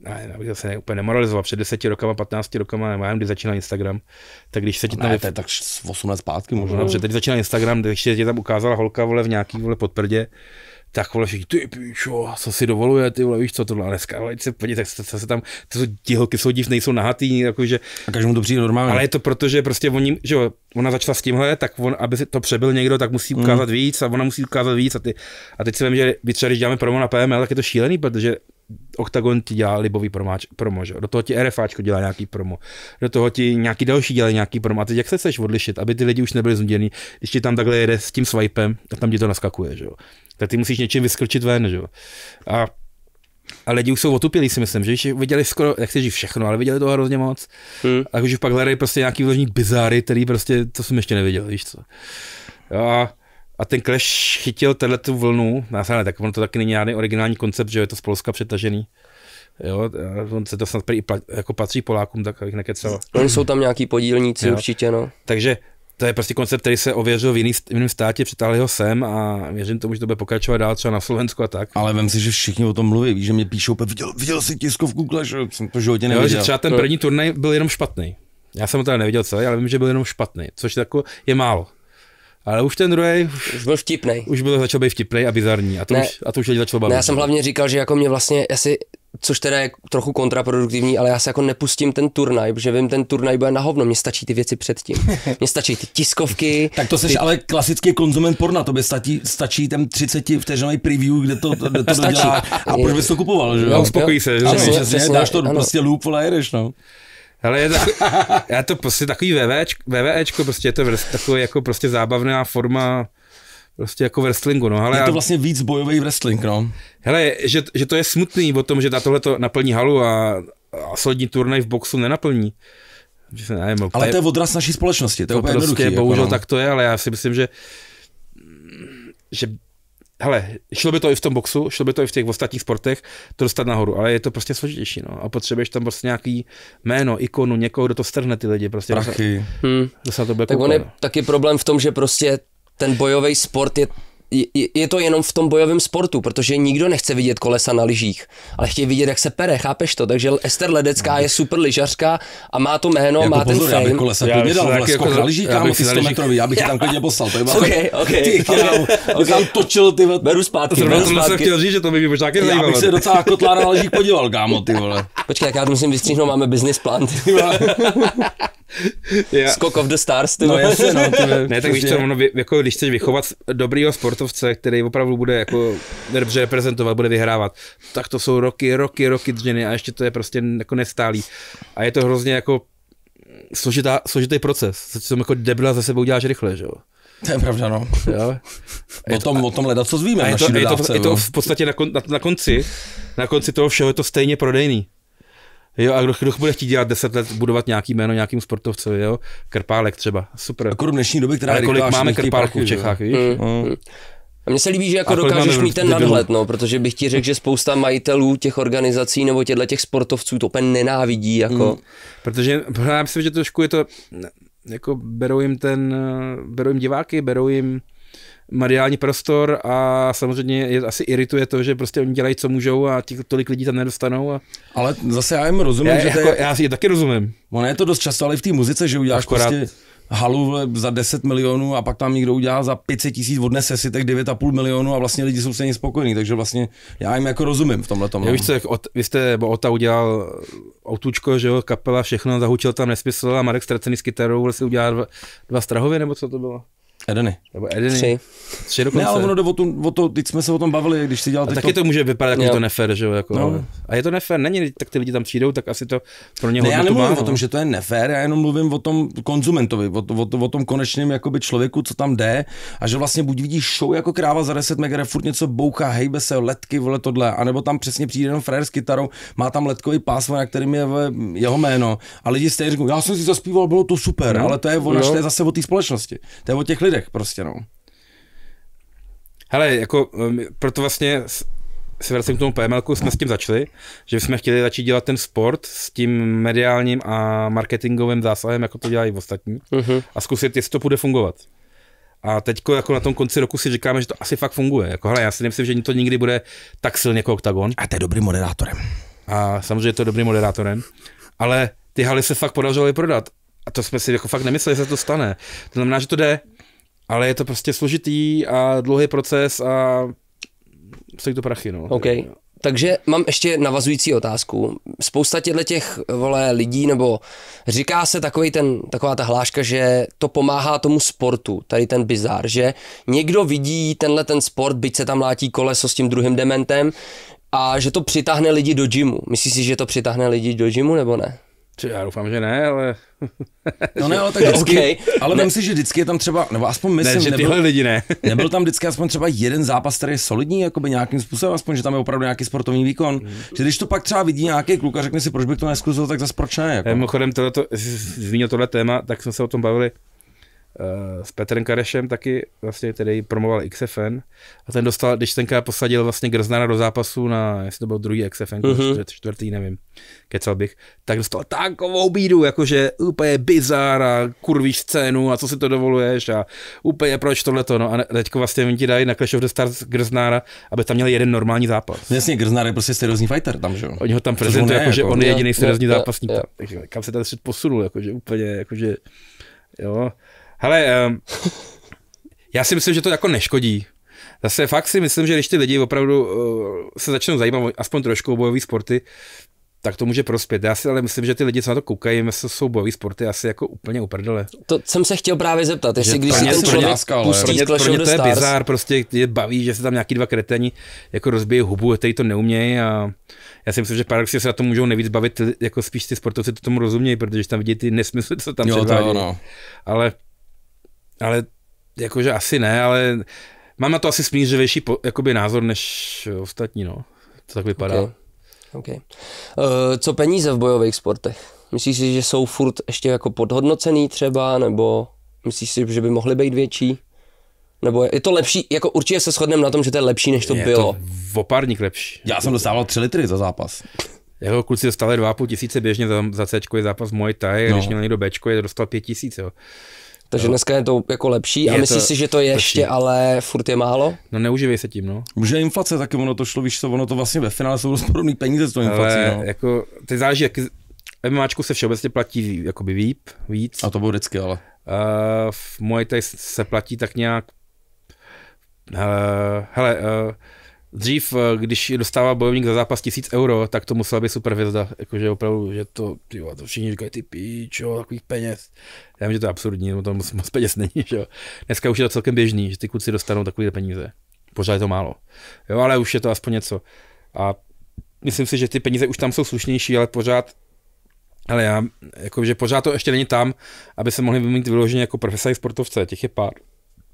ne, abych zase ne, úplně nemoralizoval, před 10 rokama, 15 rokama, nevím, kdy začínal Instagram, tak když se ti tam... Ne, to je tak 8 let zpátky možná. Dobře, teď začínal Instagram, když se ti tam ukázala holka, vole, v nějaký, vole, podprdě, tak vole všichni, ty píčo, co si dovoluje, ty vole, víš co, tohle, ale dneska, ale se podívej, tak se, se tam, ty, ti holky jsou div, nejsou nahatý, jakože. A každému to přijde normálně. Ale je to proto, že prostě oni, že jo, ona začala s tímhle, tak on, aby si to přebyl někdo, tak musí ukázat mm. víc a ona musí ukázat víc a ty, a teď si vím, že my třeba, když děláme promo na PML, tak je to šílený, protože Octagon ti dělá libový promáč, promo, že? do toho ti RFAčko dělá nějaký promo, do toho ti nějaký další dělá nějaký promo. A teď jak se chceš odlišit, aby ty lidi už nebyli zuděný, když ti tam takhle jede s tím swipem a tam ti to naskakuje, že Tak ty musíš něčím vyskrčit ven, že A a lidi už jsou otupělí, si myslím, že viděli skoro, jak se všechno, ale viděli toho hrozně moc. Hmm. A už pak hledají prostě nějaký vložní bizáry, který prostě, to jsem ještě neviděl, víš co. Jo, a a ten Clash chytil tenhle tu vlnu, následně, tak on to taky není žádný originální koncept, že je to z Polska přetažený. Jo, on se to snad prý, jako patří Polákům, tak abych nekecel. No, oni jsou tam nějaký podílníci jo. určitě, no. Takže to je prostě koncept, který se ověřil v, jiném státě, přitáhli ho sem a věřím tomu, že to bude pokračovat dál třeba na Slovensku a tak. Ale vím si, že všichni o tom mluví, víš, že mě píšou, viděl, viděl jsi tiskovku Clash, jsem to životě neviděl. Jo, že třeba ten no. první turnaj byl jenom špatný. Já jsem to teda neviděl celý, ale vím, že byl jenom špatný, což jako je málo. Ale už ten druhý už byl vtipný. Už byl, začal být vtipný a bizarní. A to, ne, už, a to už lidi začalo bavit. Ne, já jsem hlavně říkal, že jako mě vlastně, asi což teda je trochu kontraproduktivní, ale já se jako nepustím ten turnaj, protože vím, ten turnaj bude na hovno, mně stačí ty věci předtím. Mně stačí ty tiskovky. tak to jsi ty... ale klasický konzument porna, to by stačí, stačí ten 30 vteřinový preview, kde to, kde to stačí. Dělá. A proč bys to kupoval, že jo? No, uspokojí se, že? Přesně, dáš to ano. prostě loop, vole, jedeš, no. Ale je to, já to prostě takový VVčko, VVEčko, prostě je to takový jako prostě zábavná forma prostě jako wrestlingu, no. Hele, je to vlastně víc bojový wrestling, no. Hele, že, že to je smutný o tom, že na tohle to naplní halu a, a solidní turnaj v boxu nenaplní. Že nevím, ale to je odraz naší společnosti, to je to úplně prostě, jednoduchý. Bohužel jako, no. tak to je, ale já si myslím, že že hele, šlo by to i v tom boxu, šlo by to i v těch ostatních sportech, to dostat nahoru, ale je to prostě složitější, no. A potřebuješ tam prostě nějaký jméno, ikonu, někoho, kdo to strhne ty lidi, prostě. Prachy. Dostat, hmm. dostat to bude tak on je taky problém v tom, že prostě ten bojový sport je je to jenom v tom bojovém sportu, protože nikdo nechce vidět kolesa na lyžích, ale chtějí vidět, jak se pere, chápeš to? Takže Ester Ledecká no. je super lyžařka a má to jméno, jako má pozor, ten fame. Já bych kolesa já bych dal v jako na lyžích, kámo, ty 100 metrový, já bych já. tam klidně poslal. To je okay, okay, ty, okay, okay. tam točil, ty vole. Beru zpátky, to beru zpátky. jsem chtěl říct, že to by mi možná taky zajímavé. Já bych se docela kotlá na lyžích podíval, kámo, ty vole. Počkej, jak já to musím vystříhnout, máme business plan. Ty vole. Já. Skok of the stars, ty No jasně, no, ty Ne, tak víš co, ono, jako, když chceš vychovat dobrýho sportovce, který opravdu bude jako dobře reprezentovat, bude vyhrávat, tak to jsou roky, roky, roky dřiny a ještě to je prostě jako nestálý. A je to hrozně jako složitá, složitý proces, co jako debila za sebou uděláš rychle, že jo. To je pravda, no. Jo? O, tom, a, o tom leda, co zvíme. A je, to, dodávce, je, to, je to no. v podstatě na, kon, na, na, konci, na konci toho všeho je to stejně prodejný. Jo, a kdo, kdo bude chtít dělat 10 let, budovat nějaký jméno nějakým sportovcovi, jo? Krpálek třeba, super. v jako dnešní doby, která je kolik máme krpálků v Čechách, víš? Mm. Mm. A mně se líbí, že jako dokážeš mít ten nadhled, no, protože bych ti řekl, že spousta majitelů těch organizací nebo těchto těch sportovců to úplně nenávidí. Jako. Mm. Protože já myslím, že trošku je to, jako berou jim ten, eh, berou jim diváky, berou jim mediální prostor a samozřejmě je asi irituje to, že prostě oni dělají, co můžou a tí, tolik lidí tam nedostanou. A... Ale zase já jim rozumím, já, že jako, je... Já si je taky rozumím. Ono je to dost často, ale v té muzice, že uděláš Akorát... prostě halu za 10 milionů a pak tam někdo udělá za 500 tisíc, odnese si tak 9,5 milionů a vlastně lidi jsou stejně spokojení, takže vlastně já jim jako rozumím v tomhle tomu. Já víš no. co, jak od, vy jste, bo Ota udělal autučko, že jo, kapela, všechno, zahučil tam nesmysl a Marek ztracený s kytarou, vlastně udělal dva, dva strahově, nebo co to bylo? Edeny. Nebo Edeny. Tři. Tři dokonce. Ne, ale ono jde o to, o to, teď jsme se o tom bavili, když si dělal... A taky to... to může vypadat jako to nefér, že jo? Jako, no. A je to nefér, není, tak ty lidi tam přijdou, tak asi to pro ně ne, já nemluvím má, o tom, že to je nefér, já jenom mluvím o tom konzumentovi, o, o, o, o tom konečném člověku, co tam jde a že vlastně buď vidíš show jako kráva za 10 mega, furt něco bouchá, hejbe se, letky, vole tohle, anebo tam přesně přijde jenom frér s kytarou, má tam letkový pásmo, na kterým je jeho jméno a lidi stejně říkají, já jsem si zaspíval, bylo to super, no. ale to je, o, no. to je zase o té společnosti, to je o těch lidech prostě, no. Hele, jako, um, proto vlastně se vracím k tomu PML, jsme s tím začali, že jsme chtěli začít dělat ten sport s tím mediálním a marketingovým zásahem, jako to dělají ostatní, uh-huh. a zkusit, jestli to bude fungovat. A teď jako na tom konci roku si říkáme, že to asi fakt funguje. Jako, hele, já si nemyslím, že to nikdy bude tak silně jako OKTAGON. A to je dobrý moderátorem. A samozřejmě to je moderátorem. Ale ty haly se fakt podařilo prodat. A to jsme si jako fakt nemysleli, že se to stane. To znamená, že to jde ale je to prostě složitý a dlouhý proces a stojí to prachy, no. Okay. Takže mám ještě navazující otázku. Spousta těchto těch vole lidí, nebo říká se takový ten, taková ta hláška, že to pomáhá tomu sportu, tady ten bizar, že někdo vidí tenhle ten sport, byť se tam látí koleso s tím druhým dementem, a že to přitáhne lidi do gymu. Myslíš si, že to přitáhne lidi do gymu, nebo ne? Já doufám, že ne, ale... no ne, ale tak vždycky, okay. ale myslím, si, že vždycky je tam třeba, nebo aspoň myslím, ne, že tyhle nebyl, lidi ne. nebyl tam vždycky aspoň třeba jeden zápas, který je solidní, jakoby nějakým způsobem, aspoň, že tam je opravdu nějaký sportovní výkon. Mm. Že když to pak třeba vidí nějaký kluk a řekne si, proč bych to neskusil, tak zase proč ne? Jako. Mimochodem, tohleto, zmínil tohle téma, tak jsme se o tom bavili Eh, s Petrem Karešem taky, vlastně který promoval XFN a ten dostal, když ten posadil vlastně Grznára do zápasu na, jestli to byl druhý XFN, mm-hmm. čtvrt, čtvrtý, nevím, kecal bych, tak dostal takovou bídu, jakože úplně bizár a kurvíš scénu a co si to dovoluješ a úplně proč tohleto, no a teďko vlastně oni ti dají na Clash of the Stars Grznára, aby tam měli jeden normální zápas. No jasně, Grznár je prostě seriózní fighter tam, že jo? Oni ho tam prezentují, jako, že jako- on je jediný seriózní zápasník, takže kam se ten svět posunul, jakože úplně, jakože, jo. Hele, um, já si myslím, že to jako neškodí. Zase fakt si myslím, že když ty lidi opravdu uh, se začnou zajímat aspoň trošku o bojové sporty, tak to může prospět. Já si ale myslím, že ty lidi, co na to koukají, myslím, jsou bojové sporty asi jako úplně uprdele. To jsem se chtěl právě zeptat, jestli že když si ten člověk láska, pustí pro ně, pro ně to stars. je bizár, prostě je baví, že se tam nějaký dva kreteni jako rozbijí hubu, který to neumějí a já si myslím, že paradoxně se na to můžou nejvíc bavit, jako spíš ty sportovci to tomu rozumějí, protože tam vidí ty nesmysly, co tam jo, To, no. Ale ale jakože asi ne, ale mám na to asi smířivější po, jakoby názor než ostatní, no. To tak vypadá. Okay. Okay. Uh, co peníze v bojových sportech? Myslíš si, že jsou furt ještě jako podhodnocený třeba, nebo myslíš si, že by mohly být větší? Nebo je to lepší, jako určitě se shodneme na tom, že to je lepší, než to je bylo. To opárník lepší. Já jsem dostával 3 litry za zápas. Jeho jako kluci dostali 2,5 tisíce běžně za, za C je zápas Muay Thai, no. když měl někdo B, je dostal 5 tisíc. Jo. Takže jo. dneska je to jako lepší je a myslíš si, že to je ještě, lepší. ale furt je málo? No neuživej se tím, no. Může inflace taky, ono to šlo, víš co, ono to vlastně ve finále jsou rozporovný peníze s tou inflací, ale no. jako, ty záleží, jak MMAčku se všeobecně platí jakoby víp, víc. A to bylo vždycky, ale. Uh, v Muay se platí tak nějak, uh, hele, uh, Dřív, eh, když dostává bojovník za zápas 1000 euro, tak to musela být super hvězda. Jakože opravdu, že to, tyjo, to všichni říkají, ty píčo, takových peněz. Já vím, že to je absurdní, no to moc, peněz není, že jo. Dneska už je to celkem běžný, že ty kluci dostanou takové peníze. Pořád je to málo. Jo, ale už je to aspoň něco. A myslím si, že ty peníze už tam jsou slušnější, ale pořád ale já, jakože pořád to ještě není tam, aby se mohli vymít vyloženě jako profesionální sportovce, těch je pár.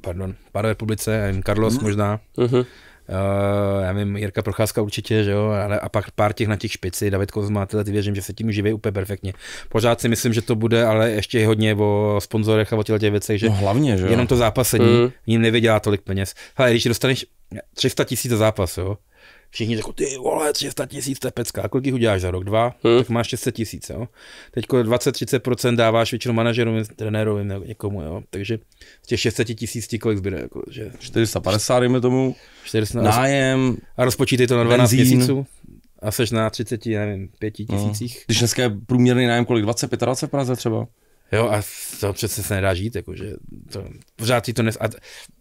Pardon, pár republice, já Carlos hmm. možná. Mm-hmm. Uh, já vím, Jirka Procházka určitě, že jo, ale a pak pár těch na těch špici, David Kozma, tyhle ty věřím, že se tím živí úplně perfektně. Pořád si myslím, že to bude, ale ještě hodně o sponzorech a o těch věcech, že, no hlavně, že jenom to zápasení, mm. jim nevydělá tolik peněz. Ale když dostaneš 300 tisíc za zápas, jo, všichni jako ty vole, 300 tisíc, to je pecka. A kolik jich uděláš za rok? Dva? Hmm. Tak máš 600 tisíc, jo. Teď 20-30% dáváš většinou manažerům, trenérům, někomu, jo. Takže z těch 600 tisíc ti kolik zbyde? Jako, že... 450, dejme tomu. 400, nájem. A rozpočítej to na 12 benzín. měsíců. A seš na 30, nevím, 5 no. tisících. No. Když dneska je průměrný nájem kolik? 20, 25 v Praze třeba? Jo, a to přece se nedá žít, jakože to, pořád ti to nes... A,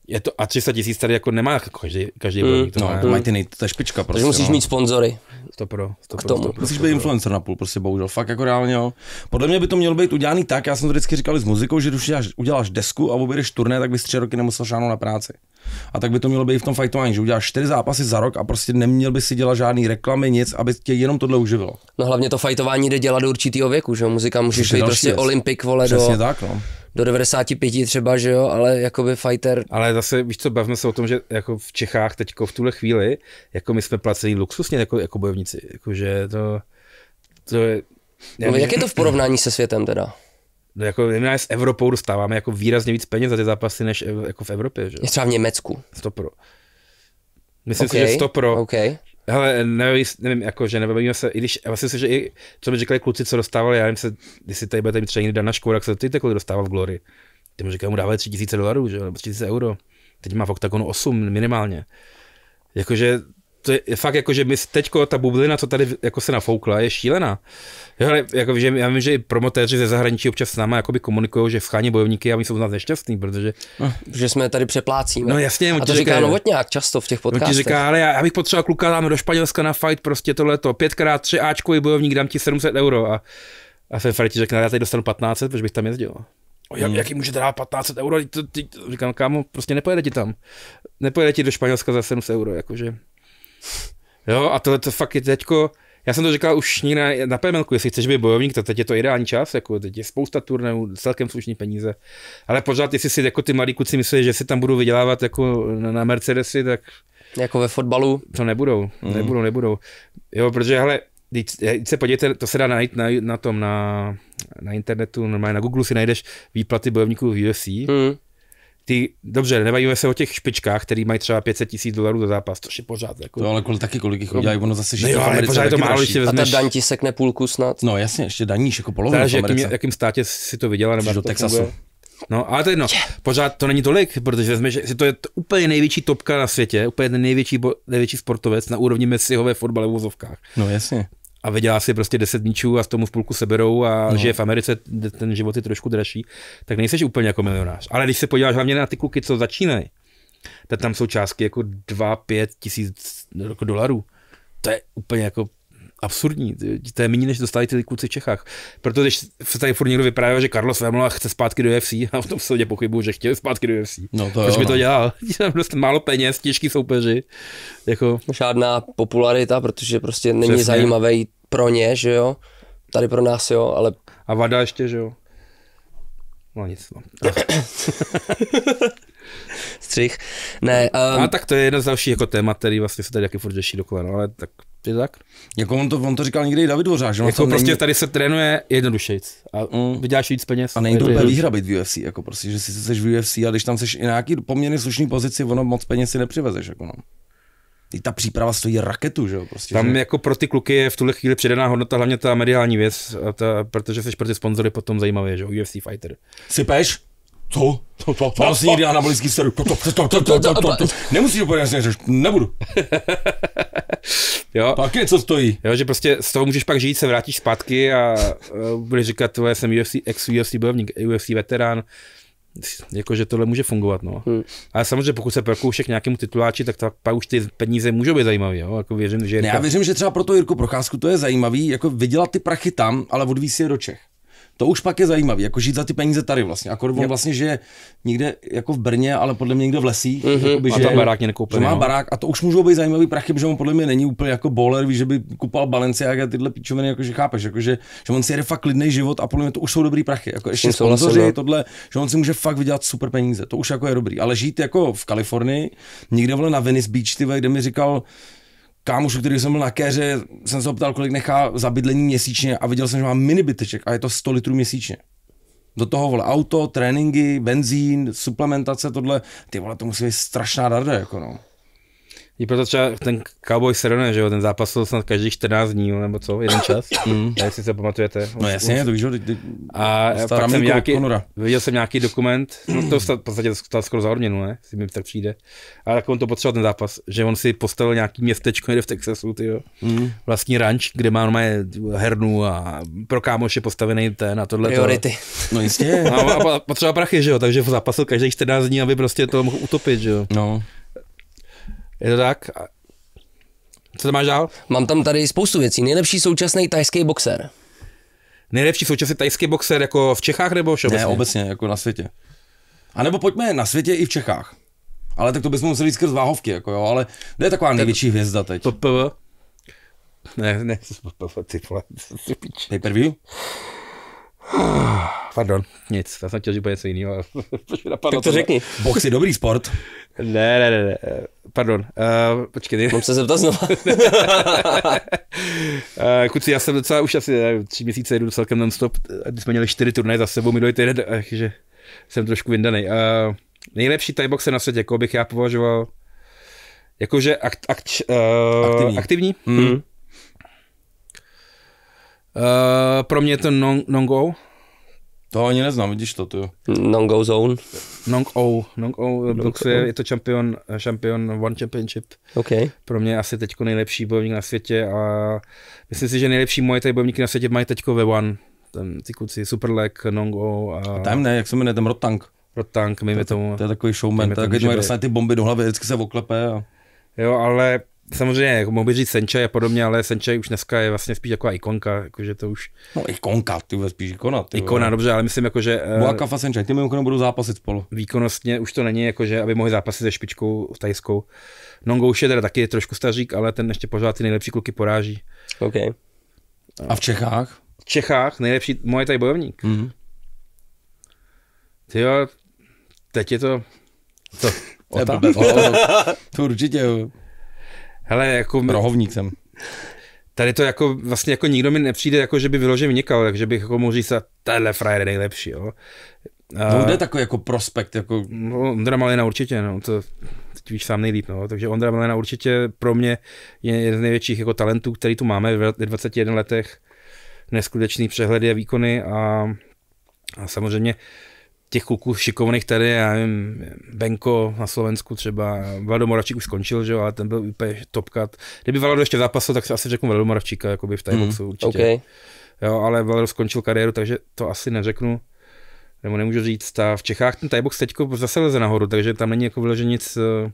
je to, a 300 tisíc tady jako nemá každý, každý mm, bojovník. To no, má, to ty nej, to je špička prostě. Takže musíš no. mít sponzory. To pro, to k tomu. Pro, to pro, musíš být influencer na půl, prostě bohužel, fakt jako reálně jo. Podle mě by to mělo být udělaný tak, já jsem to vždycky říkal s muzikou, že když uděláš, uděláš desku a objedeš turné, tak bys tři roky nemusel šánout na práci. A tak by to mělo být v tom fightování, že uděláš čtyři zápasy za rok a prostě neměl by si dělat žádný reklamy, nic, aby tě jenom tohle uživilo. No hlavně to fightování jde dělat do určitého věku, že muzika může být prostě věc. Olympik, vole, do... tak, no do 95 třeba, že jo, ale jakoby fighter. Ale zase, víš co, bavíme se o tom, že jako v Čechách teďko v tuhle chvíli, jako my jsme placení luxusně jako, jako bojovníci, jako že to, to je... No, jak je to v porovnání se světem teda? No jako minimálně s Evropou dostáváme jako výrazně víc peněz za ty zápasy než jako v Evropě. Že? Třeba v Německu. Stopro. Myslím okay, si, že stopro. Okay. Hele, nevím, nevím jako, že nebavíme se, i když, vlastně si, že i, co mi říkali kluci, co dostávali, já nevím, se, si tady budete mít třeba někdy Dana Škoda, jak se ty takhle dostával v Glory. Ty mu říkají, mu dávají 3000 dolarů, že nebo 3000 euro. Teď má v Octagonu 8 minimálně. Jakože to je fakt jako, že my teďko ta bublina, co tady jako se nafoukla, je šílená. Jo, ale jako, že já vím, že i promotéři ze zahraničí občas s náma jakoby komunikují, že schání bojovníky a my jsou z nás nešťastní, protože... No, Že jsme tady přeplácíme. No jasně. A to říká, ne? Novotňák často v těch podcastech. On ti říká, ale já, já bych potřeboval kluka dám do Španělska na fight prostě tohleto, pětkrát tři Ačkový bojovník, dám ti 700 euro a, a jsem Freddy řekl, no, já tady dostanu 15, protože bych tam jezdil. O, jak, hmm. jaký můžete dát 15 euro? Ty, ty, říkám, kámo, prostě nepojede ti tam. Nepojede ti do Španělska za 700 euro, jakože. Jo, a tohle to fakt je teďko, já jsem to říkal už na, na PMLku, jestli chceš být bojovník, to teď je to ideální čas, jako teď je spousta turnéů, celkem slušný peníze. Ale pořád, jestli si jako ty mladí kluci myslí, že si tam budou vydělávat jako na, na Mercedesy, tak... Jako ve fotbalu? To nebudou, mm. nebudou, nebudou. Jo, protože hele, když eh, se podívejte, to se dá najít na, na tom, na, na internetu, normálně na Google si najdeš výplaty bojovníků v UFC. Mm ty, dobře, nebavíme se o těch špičkách, který mají třeba 500 tisíc dolarů za zápas, to je pořád. Jako... To ale kolik, taky kolik jich udělají, ono zase že no, jo, ale pořád je to málo, když vezmeš... A ta daň ti sekne půlku snad. No jasně, ještě daníš jako polovinu Takže jakým, jakým, státě si to viděla, nebo do Texasu. No, ale to jedno, yeah. pořád to není tolik, protože vezmeš, že si to je to úplně největší topka na světě, úplně ten největší, největší sportovec na úrovni Messiho ve fotbale v vozovkách. No jasně a vydělá si prostě 10 míčů a z tomu v půlku seberou a no. že v Americe ten život je trošku dražší, tak nejseš úplně jako milionář. Ale když se podíváš hlavně na ty kluky, co začínají, tak tam jsou částky jako 2, 5 tisíc jako dolarů. To je úplně jako absurdní. To je méně, než dostali ty kluci v Čechách. Protože když se tady furt někdo vyprávěl, že Carlos Vemola chce zpátky do UFC, a v tom soudě pochybuju, že chtěl zpátky do UFC. No to Proč by to no. dělal? Dělám prostě málo peněz, těžký soupeři. Jako... Žádná popularita, protože prostě není Přesně. zajímavý pro ně, že jo. Tady pro nás, jo, ale... A vada ještě, že jo. No nic, no. Střih. Ne. Um... A tak to je jedno z dalších jako témat, který vlastně se tady jaký furt řeší dokola, no, ale tak je tak. Jako on to, on to říkal někdy David Dvořák, že jako prostě není... tady se trénuje jednodušejc a mm. vyděláš víc peněz. A není to výhra být v UFC, jako prostě, že si seš v UFC a když tam seš i nějaký poměrně slušný pozici, ono moc peněz si nepřivezeš, jako no teď ta příprava stojí raketu, že jo? Prostě, Tam že? jako pro ty kluky je v tuhle chvíli předaná hodnota hlavně ta mediální věc, a ta, protože jsi pro ty sponzory potom zajímavě, že jo? UFC fighter. Sypeš? Co? To, to, to, to, to, to, to, to, to, to, to, to, to, to, to, Nemusíš úplně jasně říct, nebudu. jo. Tak něco stojí. Jo, že prostě z toho můžeš pak žít, se vrátíš zpátky a uh, budeš říkat, že jsem UFC, ex-UFC bojovník, UFC veterán, jakože tohle může fungovat. No. Hmm. Ale samozřejmě, pokud se prokouše k nějakému tituláči, tak ta, pak už ty peníze můžou být zajímavé. Jako věřím, že Jirka... ne, já věřím, že třeba pro to Jirku Procházku to je zajímavý, jako vydělat ty prachy tam, ale odvíjí si je do Čech to už pak je zajímavý, jako žít za ty peníze tady vlastně. Akor on vlastně žije někde jako v Brně, ale podle mě někde v lesích. Mm-hmm. Jakoby, a tam barák nekoupil. má no. barák a to už můžou být zajímavý prachy, protože on podle mě není úplně jako bowler, víš, že by kupal Balenciaga a tyhle pičoviny, jakože chápeš, jakože, že on si jede fakt klidný život a podle mě to už jsou dobrý prachy. Jako ještě sponzoři, no. tohle, že on si může fakt vydělat super peníze, to už jako je dobrý. Ale žít jako v Kalifornii, někde vole na Venice Beach, tyve, kde mi říkal, kámošu, který jsem byl na keře, jsem se ho ptal, kolik nechá za bydlení měsíčně a viděl jsem, že má mini byteček a je to 100 litrů měsíčně. Do toho vole auto, tréninky, benzín, suplementace, tohle. Ty vole, to musí být strašná darda, jako no. I proto třeba ten Cowboy Serena, že jo, ten zápas to snad každý 14 dní, nebo co, jeden čas, mm. jestli se pamatujete. No jasně, to víš, A pak jsem nějaký, konora. viděl jsem nějaký dokument, no to v podstatě to skoro za odměnu, ne, si mi tak přijde. A tak on to potřeboval ten zápas, že on si postavil nějaký městečko někde v Texasu, ty jo, mm. vlastní ranč, kde má normálně hernu a pro kámoše postavený ten a tohle. Priority. No jistě. A, a potřeboval prachy, že jo, takže zápasil každý 14 dní, aby prostě to mohl utopit, že jo. No. Je to tak? Co tam máš dál? Mám tam tady spoustu věcí. Nejlepší současný tajský boxer. Nejlepší současný tajský boxer jako v Čechách nebo všeobecně? Ne, obecně, jako na světě. A nebo pojďme na světě i v Čechách. Ale tak to bychom museli skrz váhovky, jako jo, ale kde je taková největší hvězda teď? To PV? Ne, ne, ty vole, píče. Pay per view? Pardon. Nic, já jsem chtěl říct něco jiného. tak to řekni. Box je dobrý sport. Ne, ne, ne, ne. Eh, pardon, uh, počkej. Mám se zeptat znovu. uh, eh, kluci, já jsem docela už asi ne, tři měsíce jedu celkem non-stop, když jsme měli čtyři turnaje za sebou, mi dojde jeden, takže jsem trošku vyndaný. Uh, nejlepší tie boxe na světě, jako bych já považoval jakože akt, akt, uh, aktivní. aktivní? Mm. Uh, pro mě je to non, non-go. To ani neznám, vidíš to, tu. Nongo Zone. Nongo, Nongo, Nong boxuje, je to šampion, šampion One Championship. Okay. Pro mě asi teďko nejlepší bojovník na světě a myslím si, že nejlepší moje tady bojovníky na světě mají teďko ve One. Ten, ty kluci, Superlek, Nongo. a... a... tam ne, jak se jmenuje, ten Rotank. Rotank, my to, tomu. To je takový showman, tak když mají ty bomby do hlavy, vždycky se oklepe a... Jo, ale samozřejmě, jako mohl bych říct Senčaj a podobně, ale Senčaj už dneska je vlastně spíš jako ikonka, jakože to už... No ikonka, ty spíš ikona. Ty ikona, dobře, ale myslím jako, že... Eh, Boakafa Senčaj, ty mimochodem budou zápasit spolu. Výkonnostně už to není jako, že aby mohli zápasit se špičkou tajskou. Nongo už je teda taky je trošku stařík, ale ten ještě pořád ty nejlepší kluky poráží. OK. A v Čechách? V Čechách nejlepší moje tady bojovník. Mm-hmm. Ty jo, teď je to... To, to, je to, to určitě jo. Hele, jako... My... Rohovnícem. Tady to jako vlastně jako nikdo mi nepřijde, jako že by vyložil vnikal, takže bych jako mohl říct, tenhle frajer je nejlepší, jo. A... No, je takový jako prospekt, jako... No, Ondra Malina určitě, no, to teď víš sám nejlíp, no, takže Ondra Malina určitě pro mě je jeden z největších jako talentů, který tu máme v 21 letech, neskutečný přehledy a výkony a, a samozřejmě uh, těch kluků šikovných tady, já nevím, Benko na Slovensku třeba, Vlado Moravčík už skončil, že jo, ale ten byl úplně topkat. Kdyby Vlado ještě zápasil, tak si asi řeknu Vlado Moravčíka, jakoby v mhm, tajboxu mm, určitě. Okay. Jo, ale Vlado skončil kariéru, takže to asi neřeknu nebo nemůžu říct. A v Čechách ten tajbox teď zase leze nahoru, takže tam není jako vyložen nic, eh,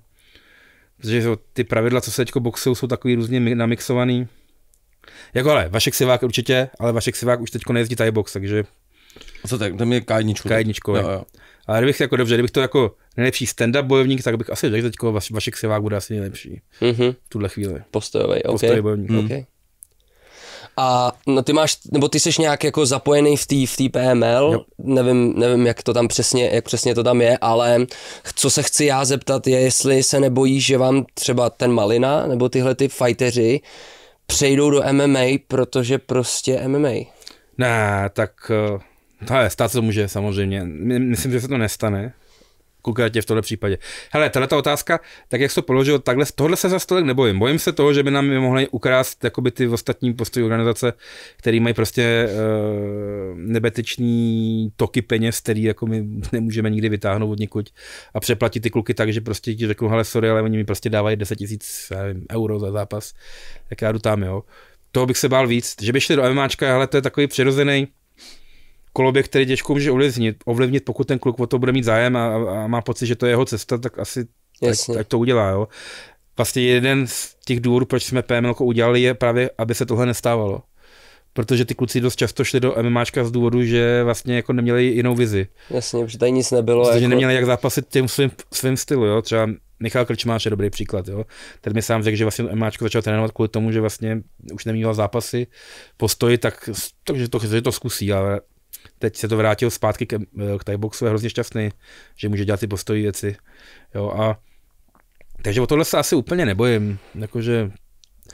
že ty pravidla, co se teď boxují, jsou takový různě namixovaný. Jako ale, Vašek Sivák určitě, ale Vašek Sivák už teď nejezdí tajbox, takže a co tak, tam je Kajničko. Kajničko, jo, jo. Ale kdybych jako dobře, kdybych to jako nejlepší stand-up bojovník, tak bych asi řekl teďko vaš, Vašek Sivák bude asi nejlepší mm-hmm. v tuhle chvíli. Postojový, okay. Postojový bojovník. Mm. Okay. A no, ty máš, nebo ty jsi nějak jako zapojený v té v tý PML, jo. nevím, nevím, jak to tam přesně, jak přesně to tam je, ale co se chci já zeptat je, jestli se nebojíš, že vám třeba ten Malina nebo tyhle ty fighteři přejdou do MMA, protože prostě MMA. Ne, tak eh, ale stát se to může samozřejmě. Myslím, že se to nestane. Konkrétně v tohle případě. Hele, tahle ta otázka, tak jak jsi to položil, takhle, tohle se za stolek nebojím. Bojím se toho, že by nám mohli ukrást jakoby ty ostatní postoji organizace, které mají prostě uh, eh, nebeteční toky peněz, který jako my nemůžeme nikdy vytáhnout od někud a přeplatit ty kluky tak, že prostě ti řeknu, hele, sorry, ale oni mi prostě dávají 10 tisíc euro za zápas, tak já jdu tam, jo. Toho bych se bál víc, že by šli do MMAčka, ale to je takový přirozený, koloběh, který těžko může ovlivnit, ovlivnit, pokud ten kluk o to bude mít zájem a, a má pocit, že to je jeho cesta, tak asi tak Ať, ať to udělá. Jo. Vlastně jeden z těch důvodů, proč jsme PML udělali, je právě, aby se tohle nestávalo. Protože ty kluci dost často šli do MMAčka z důvodu, že vlastně jako neměli jinou vizi. Jasně, protože tady nic nebylo. Protože jako... neměli jak zápasit tím svým, svým stylu, jo. Třeba Michal Krčmář je dobrý příklad. Jo. Ten mi sám řekl, že vlastně Emáčko začal trénovat kvůli tomu, že vlastně už neměl zápasy, postoji, tak, takže to, že to zkusí, ale teď se to vrátil zpátky k, eh, k boxu je hrozně šťastný, že může dělat ty postojí věci. Jo, a, takže o tohle se asi úplně nebojím. Jakože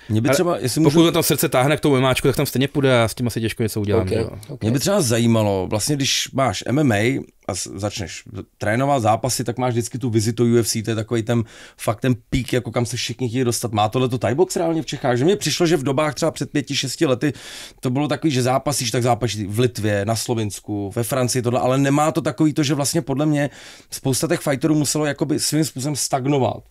mě by třeba, jestli můžu... Pokud tam srdce táhne k tomu MMAčku, tak tam stejně půjde a s tím asi těžko něco udělám. Okay, okay. Mě by třeba zajímalo, vlastně když máš MMA a začneš trénovat zápasy, tak máš vždycky tu vizitu UFC, to je takový ten fakt ten pík, jako kam se všichni chtějí dostat. Má tohle to Tybox reálně v Čechách? Že mně přišlo, že v dobách třeba před pěti, šesti lety to bylo takový, že zápasíš, tak zápasíš v Litvě, na Slovensku, ve Francii, tohle, ale nemá to takový to, že vlastně podle mě spousta těch fighterů muselo jakoby svým způsobem stagnovat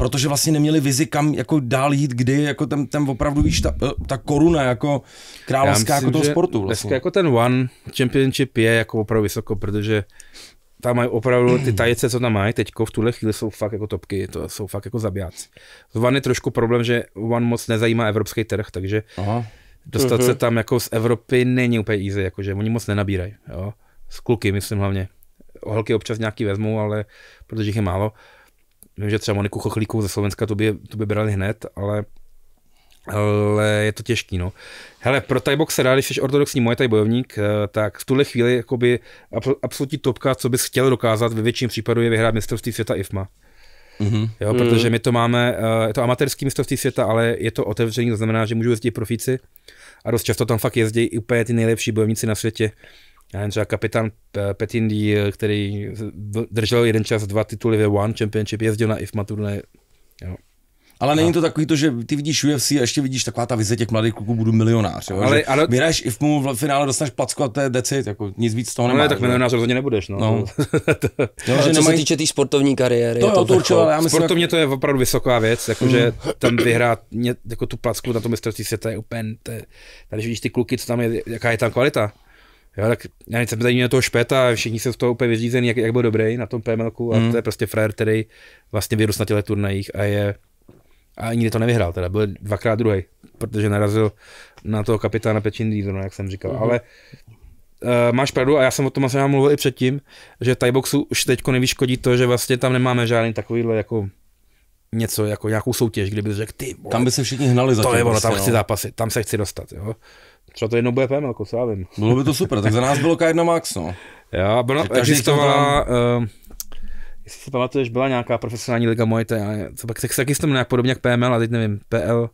protože vlastně neměli vizi, kam jako dál jít, kdy, jako tam, tam opravdu víš, ta, eh, ta koruna jako královská jako myslím, jako toho sportu. Vlastně. Dneska jako ten One Championship je jako opravdu vysoko, protože tam mají opravdu ty tajice, co tam mají teďko, v tuhle chvíli jsou fakt jako topky, to jsou fakt jako zabijáci. One je trošku problém, že One moc nezajímá evropský trh, takže Aha. dostat uh-huh. se mhm. tam jako z Evropy není úplně easy, jakože oni moc nenabírají, jo. S kluky, myslím hlavně. Holky občas nějaký vezmou, ale protože jich je málo. Vím, že třeba Moniku Chochlíkovou ze Slovenska to by, to by brali hned, ale ale je to těžký, no. Hele, pro Thai boxe rád, když jsi ortodoxní moje Thai bojovník, eh, tak v tuhle chvíli jakoby absolutní topka, co bys chtěl dokázat, ve větším případu je vyhrát mistrovství světa IFMA. Mm-hmm. Jo, protože my to máme, eh, je to amatérský mistrovství světa, ale je to otevřený, to znamená, že můžou jezdit profíci a dost často tam fakt jezdí úplně ty nejlepší bojovníci na světě já nevím, třeba kapitán eh, Petin eh, který držel jeden čas dva tituly ve One Championship, jezdil na IFMA turné. Jo. Ale není to takový to, že ty vidíš UFC a ještě vidíš taková ta vize těch mladých kluků, budu milionář. Jo? Ale, ale... Vyhraješ i v finále dostaneš placku a to je decit, jako nic víc z toho nemáš. No, ne, tak milionář rozhodně nebudeš. No. no. to... jo, že co nemají... se týče té tý sportovní kariéry. To, je to, to určitě, ale já myslím, Sportovně jak... to je opravdu vysoká věc, jakože mm. tam vyhrát jako tu placku na tom mistrovství světa je úplně, tady vidíš ty kluky, co tam je, jaká je tam kvalita. Jo, tak já nic jsem zajímavý na toho špeta, všichni jsou z toho úplně vyřízený, jak, jak byl dobrý na tom PML, a mm. to je prostě frajer, který vlastně vyrůst na těle turnajích a je a nikdy to nevyhrál, teda byl dvakrát druhý, protože narazil na toho kapitána Pečin no, jak jsem říkal, mm. ale uh, máš pravdu a já jsem o tom asi mluvil i předtím, že boxu už teď nevyškodí to, že vlastně tam nemáme žádný takovýhle jako něco, jako nějakou soutěž, kdyby řekl ty. Vole, tam by se všichni hnali za To je ono, tam prostě, no. chci tam se chci dostat, jo. Třeba to jednou bude PML, jako co já vím. Bylo by to super, tak za nás bylo K1 Max, no. Já, byla, existovala, uh, ehm, jestli si pamatuješ, byla nějaká profesionální liga Muay Thai, co pak tak se taky nějak podobně jak PML, a teď nevím, PL,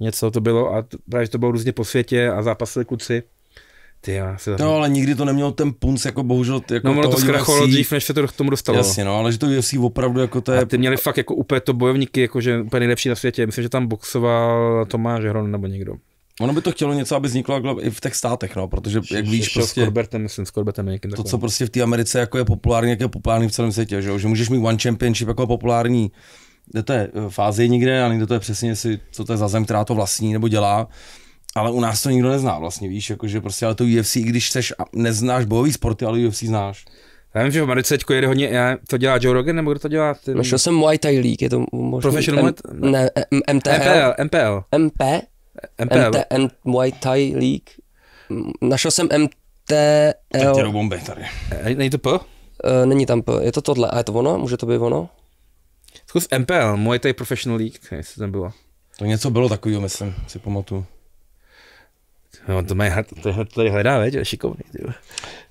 něco to bylo a to, právě to bylo různě po světě a zápasili kuci. Ty, já no, ale nikdy to nemělo ten punc, jako bohužel. Jako no, ono to zkrachovalo dřív, než se to k tomu dostalo. Jasně, no, ale že to UFC opravdu jako to je. A ty měli fakt jako úplně to bojovníky, jako že úplně nejlepší na světě. Myslím, že tam boxoval Tomáš Hron nebo někdo. Ono by to chtělo něco, aby vzniklo jako i v těch státech, no, protože jak víš prostě... S Corbertem, myslím, s Corbertem někým To, co prostě v té Americe jako je populární, jak je populární v celém světě, že, že můžeš mít One Championship jako populární kde to je v e, nikde, někde a někde to je přesně, si, co to je za zem, která to vlastní nebo dělá. Ale u nás to nikdo nezná vlastně, víš, jakože prostě, ale to UFC, i když seš, neznáš bojový sporty, ale UFC znáš. Já vím, že v Americe teď jede hodně, já, to dělá Joe Rogan, nebo kdo to dělá? Ty... No šel jsem Muay Thai League, je to možná... Professional M, ne, MTL. MPL, MPL. MP? MPL. MT, Muay Thai League. Našel jsem MTL. Teď bomby tady. Není to P? E, není tam P, je to tohle. A je to ono? Může to být ono? Zkus MPL, Muay Thai Professional League, jestli tam bylo. To něco bylo takového, myslím, si pamatuju. No, to, má, to, to tady hledá, veď, šikovný. Tyjo.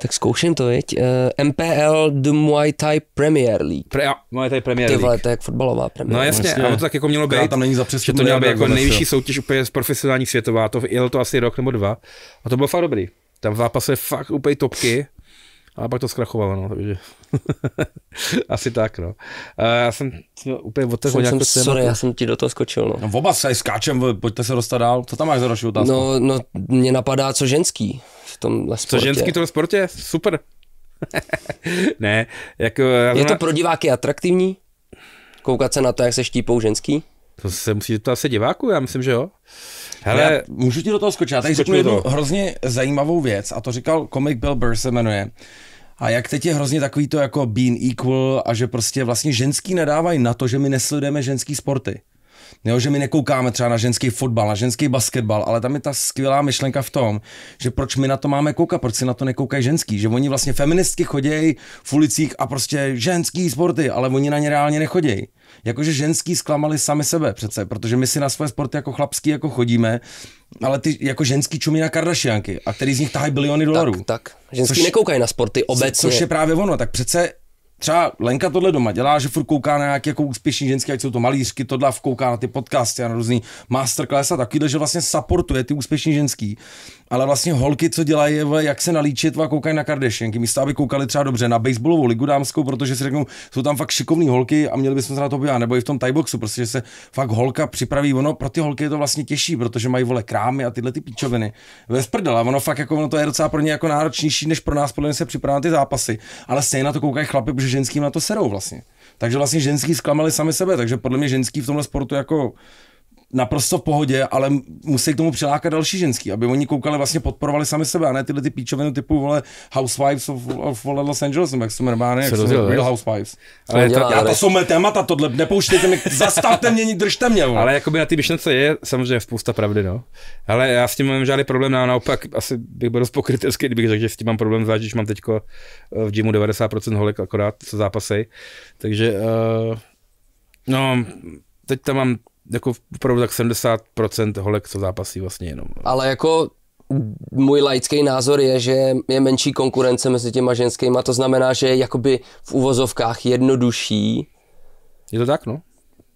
Tak zkouším to, veď. Uh, eh, MPL The Muay Thai Premier League. Pre, jo, Muay Thai Premier League. Ty vole, to je jak fotbalová Premier no, League. No jasně, vlastně. ale to tak jako mělo být. Tam není za že to měla být jako nejvyšší soutěž úplně z profesionální světová. To jel to asi rok nebo dva. A to bylo fakt dobrý. Tam v zápase fakt úplně topky ale pak to zkrachovalo, no, takže asi tak, no. A já jsem no, úplně odtrhl nějakou jsem, Sorry, já jsem ti do toho skočil, no. no oba se skáčem, pojďte se dostat dál, co tam máš za další otázku? No, no, mě napadá, co ženský v tomhle sportě. Co ženský v tom sportě, super. ne, jako... Je to pro diváky atraktivní? Koukat se na to, jak se štípou ženský? To se musí to asi diváku, já myslím, že jo. Hele, já můžu ti do toho skočit, já tady řeknu jednu hrozně zajímavou věc a to říkal komik Bill Burr se jmenuje. A jak teď je hrozně takový to jako being equal a že prostě vlastně ženský nedávají na to, že my nesledujeme ženský sporty. Jo, že my nekoukáme třeba na ženský fotbal, na ženský basketbal, ale tam je ta skvělá myšlenka v tom, že proč my na to máme koukat, proč si na to nekoukají ženský, že oni vlastně feministky chodějí v ulicích a prostě ženský sporty, ale oni na ně reálně nechodějí. Jakože ženský zklamali sami sebe přece, protože my si na svoje sporty jako chlapský jako chodíme, ale ty jako ženský čumí na Kardashianky a který z nich tahají biliony dolarů. Tak, tak. Ženský nekoukají na sporty obecně. Což je právě ono, tak přece třeba Lenka tohle doma dělá, že furt kouká na nějaké jako úspěšní ženské, jak jsou to malířky, tohle kouká na ty podcasty a na různý masterclass a takovýhle, že vlastně supportuje ty úspěšní ženský. Ale vlastně holky, co dělají, jak se nalíčit a koukají na Kardashianky, místo aby koukali třeba dobře na baseballovou ligu dámskou, protože si řeknou, jsou tam fakt šikovné holky a měli bychom se na to podívat, nebo i v tom tajboxu, prostě se fakt holka připraví, ono pro ty holky je to vlastně těžší, protože mají vole krámy a tyhle ty píčoviny. Ve sprdela, ono fakt jako ono to je docela pro ně jako náročnější, než pro nás podle mě se připravit ty zápasy, ale stejně na to koukají chlapy, protože ženským na to serou vlastně. Takže vlastně ženský zklamali sami sebe, takže podle mě ženský v tomhle sportu jako naprosto v pohodě, ale musí k tomu přilákat další ženský, aby oni koukali, vlastně podporovali sami sebe, a ne tyhle ty píčoviny typu vole Housewives of, of vole Los Angeles, nebo jak se jmenuje, jak se Real Housewives. Ale to, já to jsou mé témata, tohle, nepouštějte mi, zastavte mě, držte mě. Vole. Ale by na ty myšlence je samozřejmě spousta pravdy, no. Ale já s tím mám žádný problém, no, a naopak asi bych byl dost kdybych řekl, že s tím mám problém, zvlášť, když mám teďko eh, v gymu 90% holek akorát, co zápasej. Takže, uh, no, teď tam mám jako opravdu tak 70% holek, co zápasí vlastně jenom. No. Ale jako můj laický názor je, že je menší konkurence mezi těma ženskýma, to znamená, že je jakoby v uvozovkách jednodušší. Je to tak, no?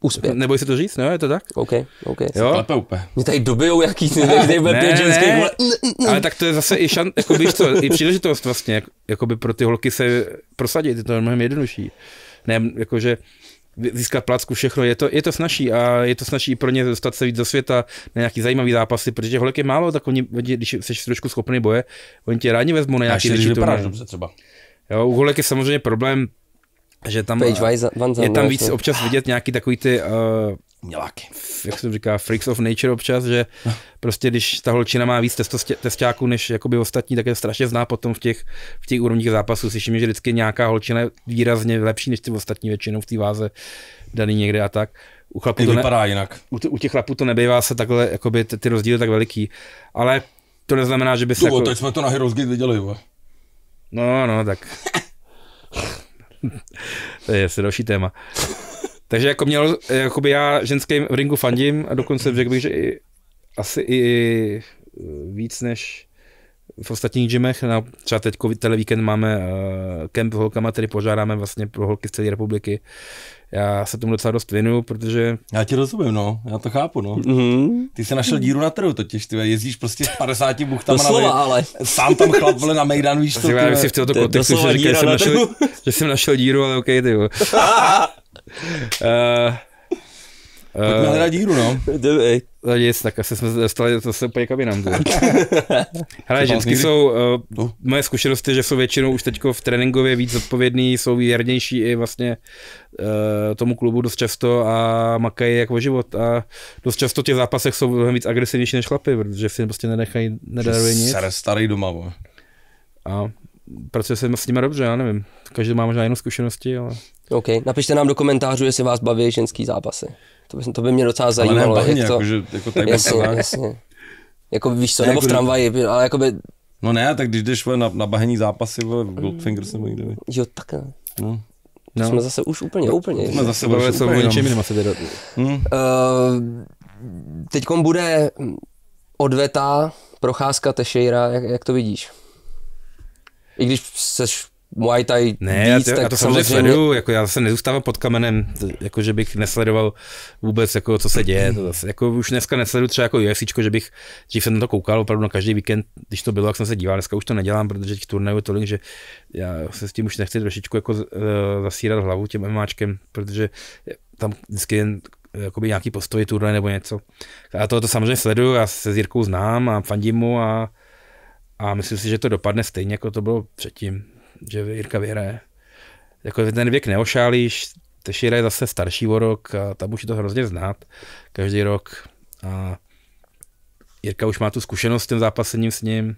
Uspět. Nebo se to říct, ne? No, je to tak? OK, OK. Jo? Klepe úplně. Mě tady dobijou jaký, tady bude pět ženských, ale... ale tak to je zase i šan, jako víš co, i příležitost vlastně, jako by pro ty holky se prosadit, je to mnohem jednodušší. Ne, jakože získat placku, všechno, je to, je to snažší a je to snažší pro ně dostat se víc do světa na nějaký zajímavý zápasy, protože holek je málo, tak oni, když jsi trošku schopný boje, oni tě rádi vezmou na nějaký větší vypadáš dobře třeba. Jo, u holek je samozřejmě problém, že tam, Page eh, je tam víc občas vidět nějaký takový ty uh, Jak se to říká, freaks of nature občas, že prostě když ta holčina má víc testáků než jakoby ostatní, tak je strašně zná potom v těch, v těch úrovních zápasů. Slyším, že vždycky nějaká holčina je výrazně lepší než ty ostatní většinou v té váze daný někde a tak. U chlapů to vypadá ne, jinak. U, u, těch chlapů to nebývá se takhle, jakoby ty, ty rozdíly tak veliký. Ale to neznamená, že by se... Jako... teď jsme to na Heroes Gate viděli, jo. No, no, tak... to je asi další téma. Takže jako měl, jakoby já ženským v ringu fandím a dokonce řekl bych, že i, asi i víc než v ostatních gymech. Na, no, třeba teď tenhle víkend máme uh, eh, kemp holkama, který požádáme vlastně pro holky z celé republiky já se tomu docela dost věnuju, protože... Já ti rozumím, no, já to chápu, no. Mm-hmm. Ty jsi našel díru na trhu totiž, ty jezdíš prostě s 50 buchtama na slova, ale. Sám tam chlap vole na Mejdan, víš to. Ty, já si v tomto kontextu že že jsem, našel, že jsem našel díru, ale OK, ty jo. uh, eh, Pojďme uh, hledat díru, no. Dobrý. Je nic, tak asi jsme dostali zase úplně jinam. Hele, ženský. jsou, uh, moje zkušenosti, že jsou většinou už teď v tréninkově víc zodpovědný, jsou věrnější i vlastně uh, tomu klubu dost často a makají jako o život. A dost často v těch zápasech jsou mnohem víc agresivnější než chlapy, protože si prostě nenechají, nedarují nic. starý doma, bo. A pracuje se s nimi dobře, já nevím. Každý má možná jinou zkušenosti, ale... OK, napište nám do komentářů, jestli vás baví ženský zápasy. To by, to by mě docela zajímalo. Ale ne, to... jako, že, jako tady jasně, jasně. Jako víš co, ne, nebo jako, v tramvaji, ale jakoby... No ne, tak když jdeš na, na bahení zápasy, v Goldfinger nebo někde. Jo, tak ne. No. No. Jsme zase už úplně, no, úplně. Jsme zase bavili se o ničem jiném asi teda. Hmm. Uh, eh, teďkom bude odvetá procházka Tešejra, jak, jak to vidíš? I když seš Muay Thai ne, víc, já to, tak já to samozřejmě sleduju, jako já se nezůstávám pod kamenem, jako že bych nesledoval vůbec, jako co se děje, to zase, jako už dneska nesleduju třeba jako UFC, že bych, dřív jsem na to koukal opravdu na každý víkend, když to bylo, jak jsem se díval, dneska už to nedělám, protože těch turnajů tolik, že já se s tím už nechci trošičku jako uh, zasírat hlavu těm MMAčkem, protože tam vždycky jen jakoby nějaký postoj turnaj nebo něco. A to, to samozřejmě sleduju, já se s Jirkou znám a fandím mu a, a myslím si, že to dopadne stejně, jako to bylo předtím že Jirka vyhraje. Jako ten věk neošálíš, Tešíra je zase starší o rok a tam už je to hrozně znát každý rok. A Jirka už má tu zkušenost s tím zápasením s ním,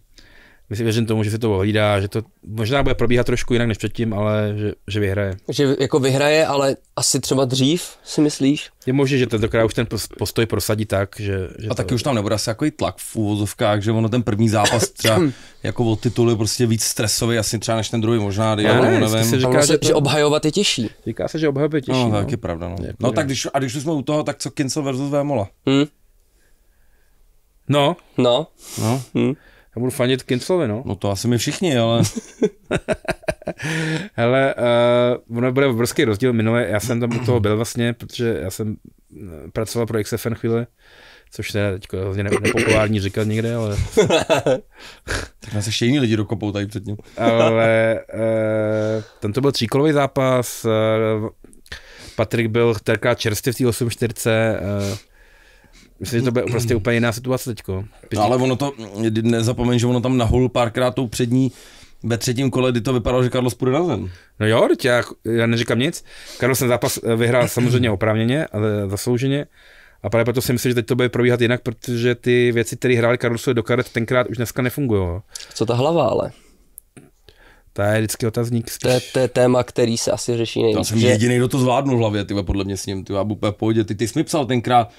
Myslím, věřím tomu, že si to ohlídá, že to možná bude probíhat trošku jinak než předtím, ale že, že vyhraje. Že jako vyhraje, ale asi třeba dřív, si myslíš? Je možné, že tentokrát už ten postoj prosadí tak, že... že a taky to... už tam nebude asi jako i tlak v úvozovkách, že ono ten první zápas třeba jako o titul je prostě víc stresový asi třeba než ten druhý možná, já ne, no, nevím. Se říká, že, to... že obhajovat je těžší. Říká se, že obhajovat je no, těžší. No, no. tak je pravda. No, jako no tak když, a když už jsme u toho, tak co Kincel versus Vémola? Hmm. No. No. no. Hmm. Já budu fanit Kinclovi, no. No to asi my všichni, ale... Hele, uh, ono bude obrovský rozdíl. Minule, já jsem tam u toho byl vlastně, protože já jsem eh, pracoval pro XFN chvíli, což je teď hrozně nepopulární říkat někde, ale... tak nás ještě jiní lidi dokopou tady před ním. ale uh, eh, tam to byl tříkolový zápas, uh, Patrik byl terká čerstvě v té 8.4. uh, Myslím, že to bude prostě úplně jiná situace teď. No, ale ono to, nezapomeň, že ono tam nahul párkrát tou přední ve třetím kole, kdy to vypadalo, že Carlos půjde na zem. No jo, teď já, já neříkám nic. Carlos ten zápas eh, vyhrál samozřejmě oprávněně a zaslouženě. A právě proto si myslím, že teď to bude probíhat jinak, protože ty věci, které hráli Carlosovi do karet, tenkrát už dneska nefungují. Co ta hlava ale? To je vždycky otazník. Spíš. To, je, to je téma, který se asi řeší nejvíc. Já jsem že... jediný, kdo to zvládnul v hlavě, ty podle mě s ním, ty v pohodě. Ty, ty jsi mi psal tenkrát,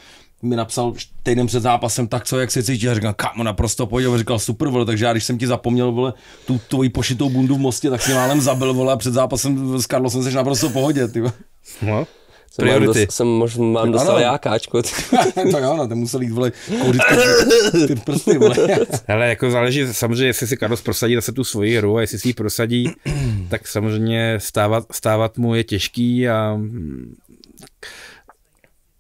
mi napsal týden před zápasem, tak co, jak se cítíš? A říkal, kámo, naprosto pojď. A říkal, super, vole, takže já když jsem ti zapomněl, vole, tu tvoji pošitou bundu v mostě, tak si málem zabil, vole, a před zápasem s Karlosem jsi naprosto v pohodě, ty. No, jsem Priority. Mám jsem možná mám dostal ano. já káčko. to jo, na ten musel jít, vole, kouřit ty prsty, vole. Hele, jako záleží samozřejmě, jestli si Carlos prosadí zase tu svoji hru a jestli si ji prosadí, tak samozřejmě stávat, stávat mu je těžký a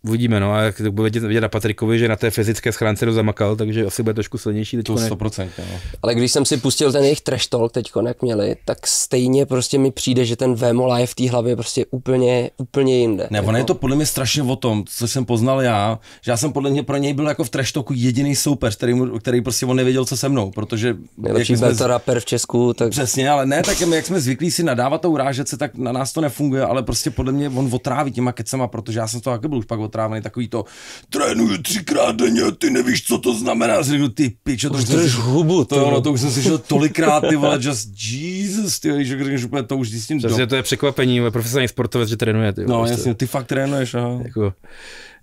Uvidíme, no, a jak to bude vidět, vidět na Patrikovi, že na té fyzické schránce to zamakal, takže asi bude trošku silnější teď. To 100%, no. Ale když jsem si pustil ten jejich trash talk teď, jak měli, tak stejně prostě mi přijde, že ten Vemo je v té hlavě prostě úplně, úplně jinde. Ne, jako? ono je jako- to podle mě strašně o tom, co jsem poznal já, že já jsem podle mě pro něj byl jako v trash talku jediný soupeř, který, mu, který prostě on nevěděl, co se mnou, protože... Nejlepší jsme... to rapper v Česku, tak... Přesně, ale ne, tak jak jsme zvyklí si nadávat a urážet se, tak na nás to nefunguje, ale prostě podle mě on otráví těma kecema, protože já jsem to taky byl už pak otrávený, takový to trénuju třikrát denně, ty nevíš, co to znamená, řeknu ty pičo, to už, jsi, hubu, to, ono, to už jsem slyšel tolikrát, ty vole, just Jesus, ty že když úplně to už zjistím. tím to je překvapení, profesionální sportovec, že trénuje, ty. No, prostě. jasně, ty fakt trénuješ, aha. Jako,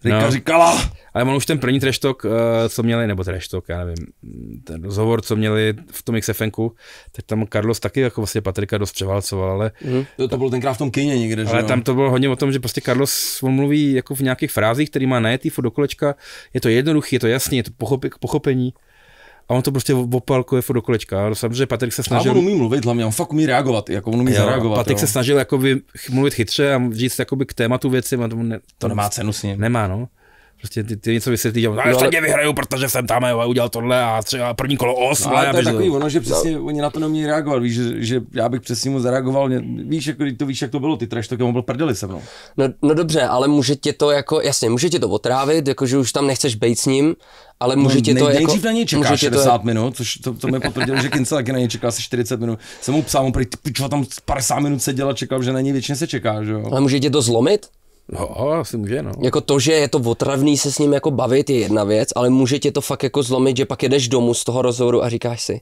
Rika no. říkala. Ale on už ten první trash talk, eh, co měli, nebo trash talk, já nevím, ten rozhovor, co měli v tom XFNku, tak tam Carlos taky jako vlastně Patrika dost převálcoval, ale... Mm. To, to bylo tenkrát v tom kyně někde, že Ale jo? tam to bylo hodně o tom, že prostě Carlos, on mluví jako v nějakých frázích, který má najetý furt do kolečka, je to jednoduchý, je to jasný, je to pochopi, pochopení a on to prostě opalkuje do kolečka. Samozřejmě Patrik se snažil... A on umí mluvit hlavně, on fakt umí reagovat, jako on umí jo, zareagovat. Patrik jo. se snažil jakoby mluvit chytře a říct jakoby k tématu věci. A to, ne, to, to nemá cenu s ním. Nemá, no. Prostě ty, ty něco vysvětlíš že no, já no, ale... vyhraju, protože jsem tam a udělal tohle a třeba první kolo os. No, ale to je takový ono, že no. přesně no. oni na to neměli reagovat, víš, že, že já bych přesně mu zareagoval, víš, jako, to víš, jak to bylo, ty trash, tak byl prdeli se mnou. No, no dobře, ale může tě to jako, jasně, může tě to otrávit, jako že už tam nechceš být s ním, ale může ti no, to jako... na něj čeká 60 to... Jako- minut, což to, to mi potvrdil, že Kincel taky na něj čeká asi 40 minut. Jsem mu psal, on prý, tam 50 minut seděl a čekal, že na něj většině se čeká, že jo. Ale může tě to zlomit? No, asi může, no. Jako to, že je to otravný se s ním jako bavit, je jedna věc, ale může tě to fakt jako zlomit, že pak jedeš domů z toho rozhovoru a říkáš si,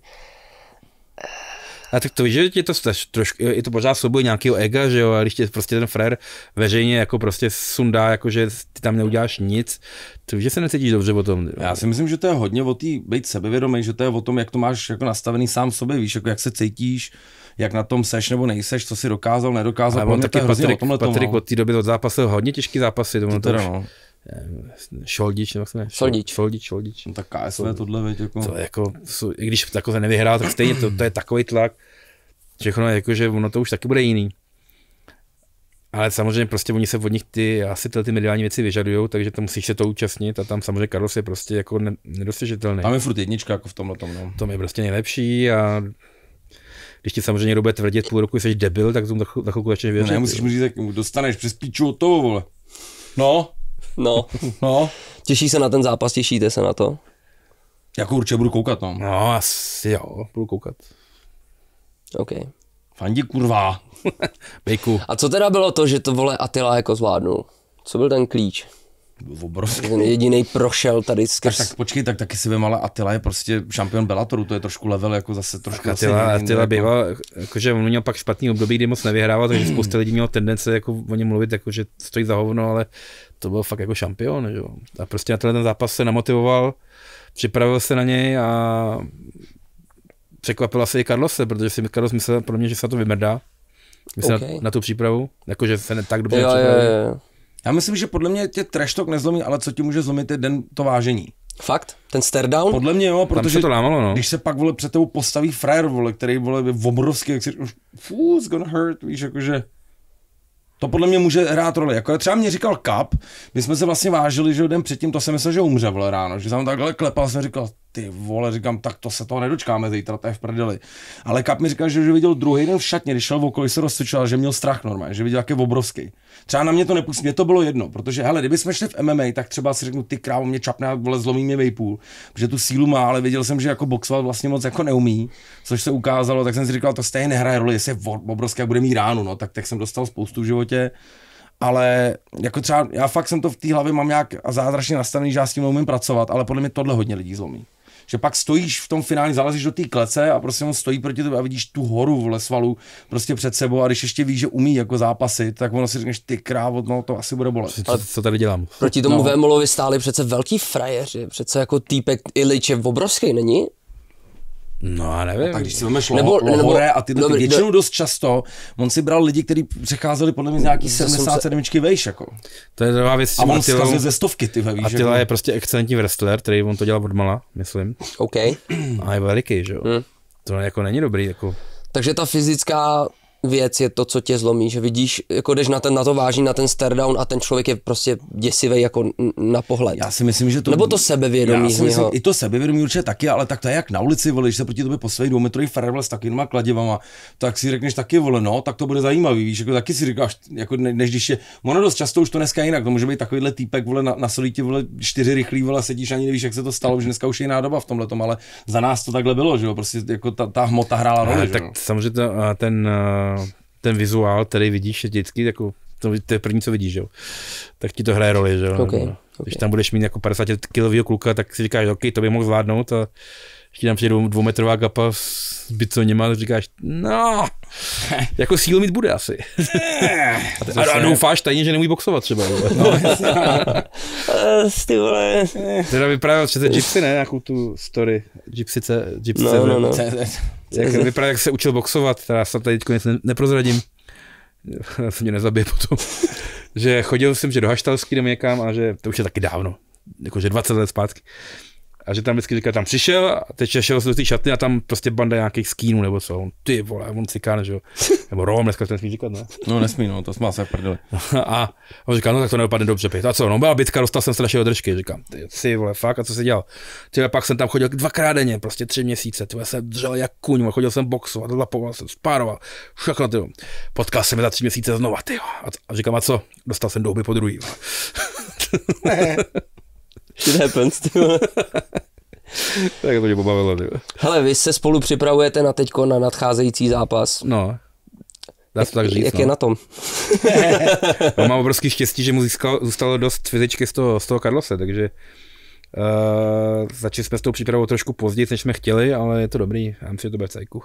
a tak to víš, že je to, trošku, je to pořád souboj nějakého ega, že jo, a když tě prostě ten frér veřejně jako prostě sundá, jako že ty tam neuděláš nic, to víš, že se necítíš dobře o tom. Já si myslím, že to je hodně o té být sebevědomý, že to je o tom, jak to máš jako nastavený sám sobě, víš, jako jak se cítíš, jak na tom seš nebo nejseš, co si dokázal, nedokázal. Ale on taky Patrik, Patrik no. od té doby od zápasil hodně těžký zápasy. To no. Eh, Šoldič, nebo se ne? Šoldič. Šoldič, Šoldič. No, tak KSV tohle, věď, jako. To, jako, i když takové nevyhrá, tak stejně to, to je takový tlak, Všechno, jako, že ono to už taky bude jiný. Ale samozřejmě prostě oni se od nich ty, asi ty mediální věci vyžadují, takže tam musíš se to účastnit a tam samozřejmě Carlos je prostě jako nedosažitelný. Tam je furt jednička jako v tomhle tom. No. Tom je prostě nejlepší a když ti samozřejmě někdo bude tvrdit půl roku, že jsi debil, tak tomu na chvilku začneš věřit. No, ne, musíš mu říct, tak dostaneš přes píču toho vole. No. No. no. Těší se na ten zápas, těšíte se na to? Jako určitě budu koukat, no. No, asi jo, budu koukat. OK. Fandí kurva. Bejku. A co teda bylo to, že to vole Atila jako zvládnul? Co byl ten klíč? obrovský. Ten jediný prošel tady skrz. Tak, tak počkej, tak taky si vím, ale Attila je prostě šampion Bellatoru, to je trošku level, jako zase trošku. Attila, Atila Attila jako... býval, jakože on měl pak špatný období, kdy moc nevyhrával, takže spousta lidí mělo tendence jako o něm mluvit, jako že stojí za hovno, ale to byl fakt jako šampion. Že? A prostě na tenhle ten zápas se namotivoval, připravil se na něj a překvapila se i Carlose, protože si Carlos myslel pro mě, že se na to vymrdá. Myslel okay. na, na tu přípravu, jakože se ne, tak dobře jo, připravil. Jo, jo, jo. Já myslím, že podle mě tě treštok nezlomí, ale co ti může zlomit je den to vážení. Fakt? Ten stare down? Podle mě jo, protože se to lámalo, no. když se pak vole před tebou postaví frajer, vole, který vole v obrovský, jak si už fú, it's gonna hurt, víš, jakože to podle mě může hrát roli. Jako třeba mě říkal Kap, my jsme se vlastně vážili, že den předtím, to jsem myslel, že umře vole ráno, že jsem takhle klepal, jsem říkal, ty vole, říkám, tak to se toho nedočkáme zítra, to je v prdeli. Ale Kap mi říkal, že už viděl druhý den v šatně, když šel v okolí, se rozcvičoval, že měl strach normálně, že viděl, jak je obrovský. Třeba na mě to nepustí, mě to bylo jedno, protože hele, kdyby jsme šli v MMA, tak třeba si řeknu, ty krávo, mě čapne a vole, zlomí mě vejpůl, protože tu sílu má, ale věděl jsem, že jako boxovat vlastně moc jako neumí, což se ukázalo, tak jsem si říkal, to stejně nehraje roli, jestli je obrovské bude mít ránu, no, tak, tak jsem dostal spoustu v životě ale jako třeba já fakt jsem to v té hlavě mám nějak zázračně nastavený, že já s tím umím pracovat, ale podle mě tohle hodně lidí zlomí že pak stojíš v tom finále, zalezíš do té klece a prostě on stojí proti tobě a vidíš tu horu v lesvalu prostě před sebou a když ještě víš, že umí jako zápasit, tak ono si řekneš, ty krávo, no to asi bude bolet. Co, co tady dělám? Proti tomu no. Vémolovi stáli přece velký frajeři, přece jako týpek Iliče je obrovský, není? No a nevím. A no, tak když si vezmeš loho, nebo, lohore nebo, a ty, no, ty, většinou dost často, on si bral lidi, kteří přecházeli podle mě z nějaký 77 se... vejš, jako. To je druhá věc. A on Attilou, ze stovky, ty víš. Attila jako. je prostě excelentní wrestler, který on to dělal od mala, myslím. OK. A je veliký, že jo. Hmm. To jako není dobrý, jako. Takže ta fyzická věc je to, co tě zlomí, že vidíš, jako jdeš na, ten, na to váží, na ten down a ten člověk je prostě děsivý jako na pohled. Já si myslím, že to... Nebo to sebevědomí. Já si myslím, i to sebevědomí určitě taky, ale tak to je jak na ulici, vole, když se proti tobě posvejí dvoumetrový farvel s takovýma kladivama, tak si řekneš taky, vole, no, tak to bude zajímavý, víš, jako taky si říkáš, jako ne, než když je, ono dost často už to dneska jinak, to může být takovýhle týpek, vole, na, na solitě, vole, čtyři rychlý, vole, sedíš ani nevíš, jak se to stalo, že dneska už je jiná doba v tomhle ale za nás to takhle bylo, že jo, prostě jako ta, ta hmota hrála roli. Tak samozřejmě ten, ten ten vizuál, který vidíš, je vždycky jako to, to je první, co vidíš, jo. Tak ti to hraje roli, že jo. Okay, okay. Když tam budeš mít jako 50 kilového kluka, tak si říkáš, OK, to by mohl zvládnout a když ti tam přijde dvoumetrová gapa s biconěma, tak říkáš, no, jako sílu mít bude asi. a, a, a doufáš tajně, že nemůj boxovat třeba. No, no. Ty vole. Teda vyprávěl přece Gypsy, ne? Nějakou tu story. Gypsy, gypsy no, no, no. Jak vypadá, jak se učil boxovat, teda se tady teď nic neprozradím. se mě nezabije potom. že chodil jsem, že do Haštalský do někam a že to už je taky dávno, jakože 20 let zpátky. A že tam vždycky říká, tam přišel a teď šel do té šatny a tam prostě banda nějakých skínů nebo co. On, ty vole, on cikáne, že jo. Nebo Rom, dneska to nesmí říkat, ne? No nesmí, no, to má se prdeli. a on říká, no tak to nedopadne dobře, pět. A co, no byla bitka, dostal jsem strašně držky, Říkám, ty, ty vole, fakt, a co se dělal? Ty pak jsem tam chodil dvakrát denně, prostě tři měsíce, ty jsem držel jak kuň, chodil jsem boxovat, lapoval jsem, spároval, všechno, ty Potkal jsem je za tři měsíce znova, ty a, a říkám, a co? Dostal jsem douby po druhý. shit happens, ty Tak to mě pobavilo, ty Hele, vy se spolu připravujete na teďko na nadcházející zápas. No. Dá se tak říct, Jak no. je na tom? no, mám obrovský štěstí, že mu získal, zůstalo dost fyzičky z toho, z toho Karlose, takže uh, začali jsme s tou přípravou trošku později, než jsme chtěli, ale je to dobrý, já myslím, že to bude v cajku.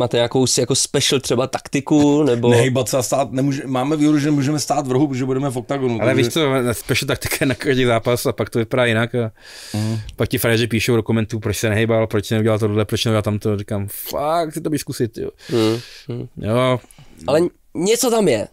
Máte nějakou jako special třeba taktiku? Nebo... Nehejbat se a stát, nemůže, máme výhodu, že můžeme stát v rohu, protože budeme v oktagonu. Ale takže... víš co, special taktika na každý zápas a pak to vypadá jinak. A mm. Pak ti frajeři píšou do komentů, proč se nehejbal, proč se neudělal tohle, proč neudělal tamto. Říkám, fakt, chci to bych zkusit. Jo. Mm. Mm. jo. Ale něco tam je.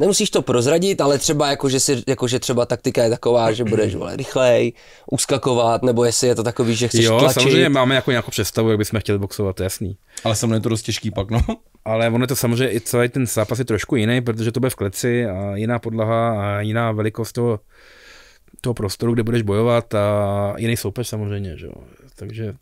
Nemusíš to prozradit, ale třeba jako, že, si, jako, že třeba taktika je taková, že budeš vole, rychlej, uskakovat, nebo jestli je to takový, že chceš jo, tlačit. samozřejmě máme jako nějakou představu, jak bychom chtěli boxovat, to je jasný. Ale samozřejmě je to dost těžký pak, no. Ale ono je to samozřejmě i celý ten zápas je trošku jiný, protože to bude v kleci a jiná podlaha a jiná velikost toho, toho prostoru, kde budeš bojovat a jiný soupeř samozřejmě, že jo. Takže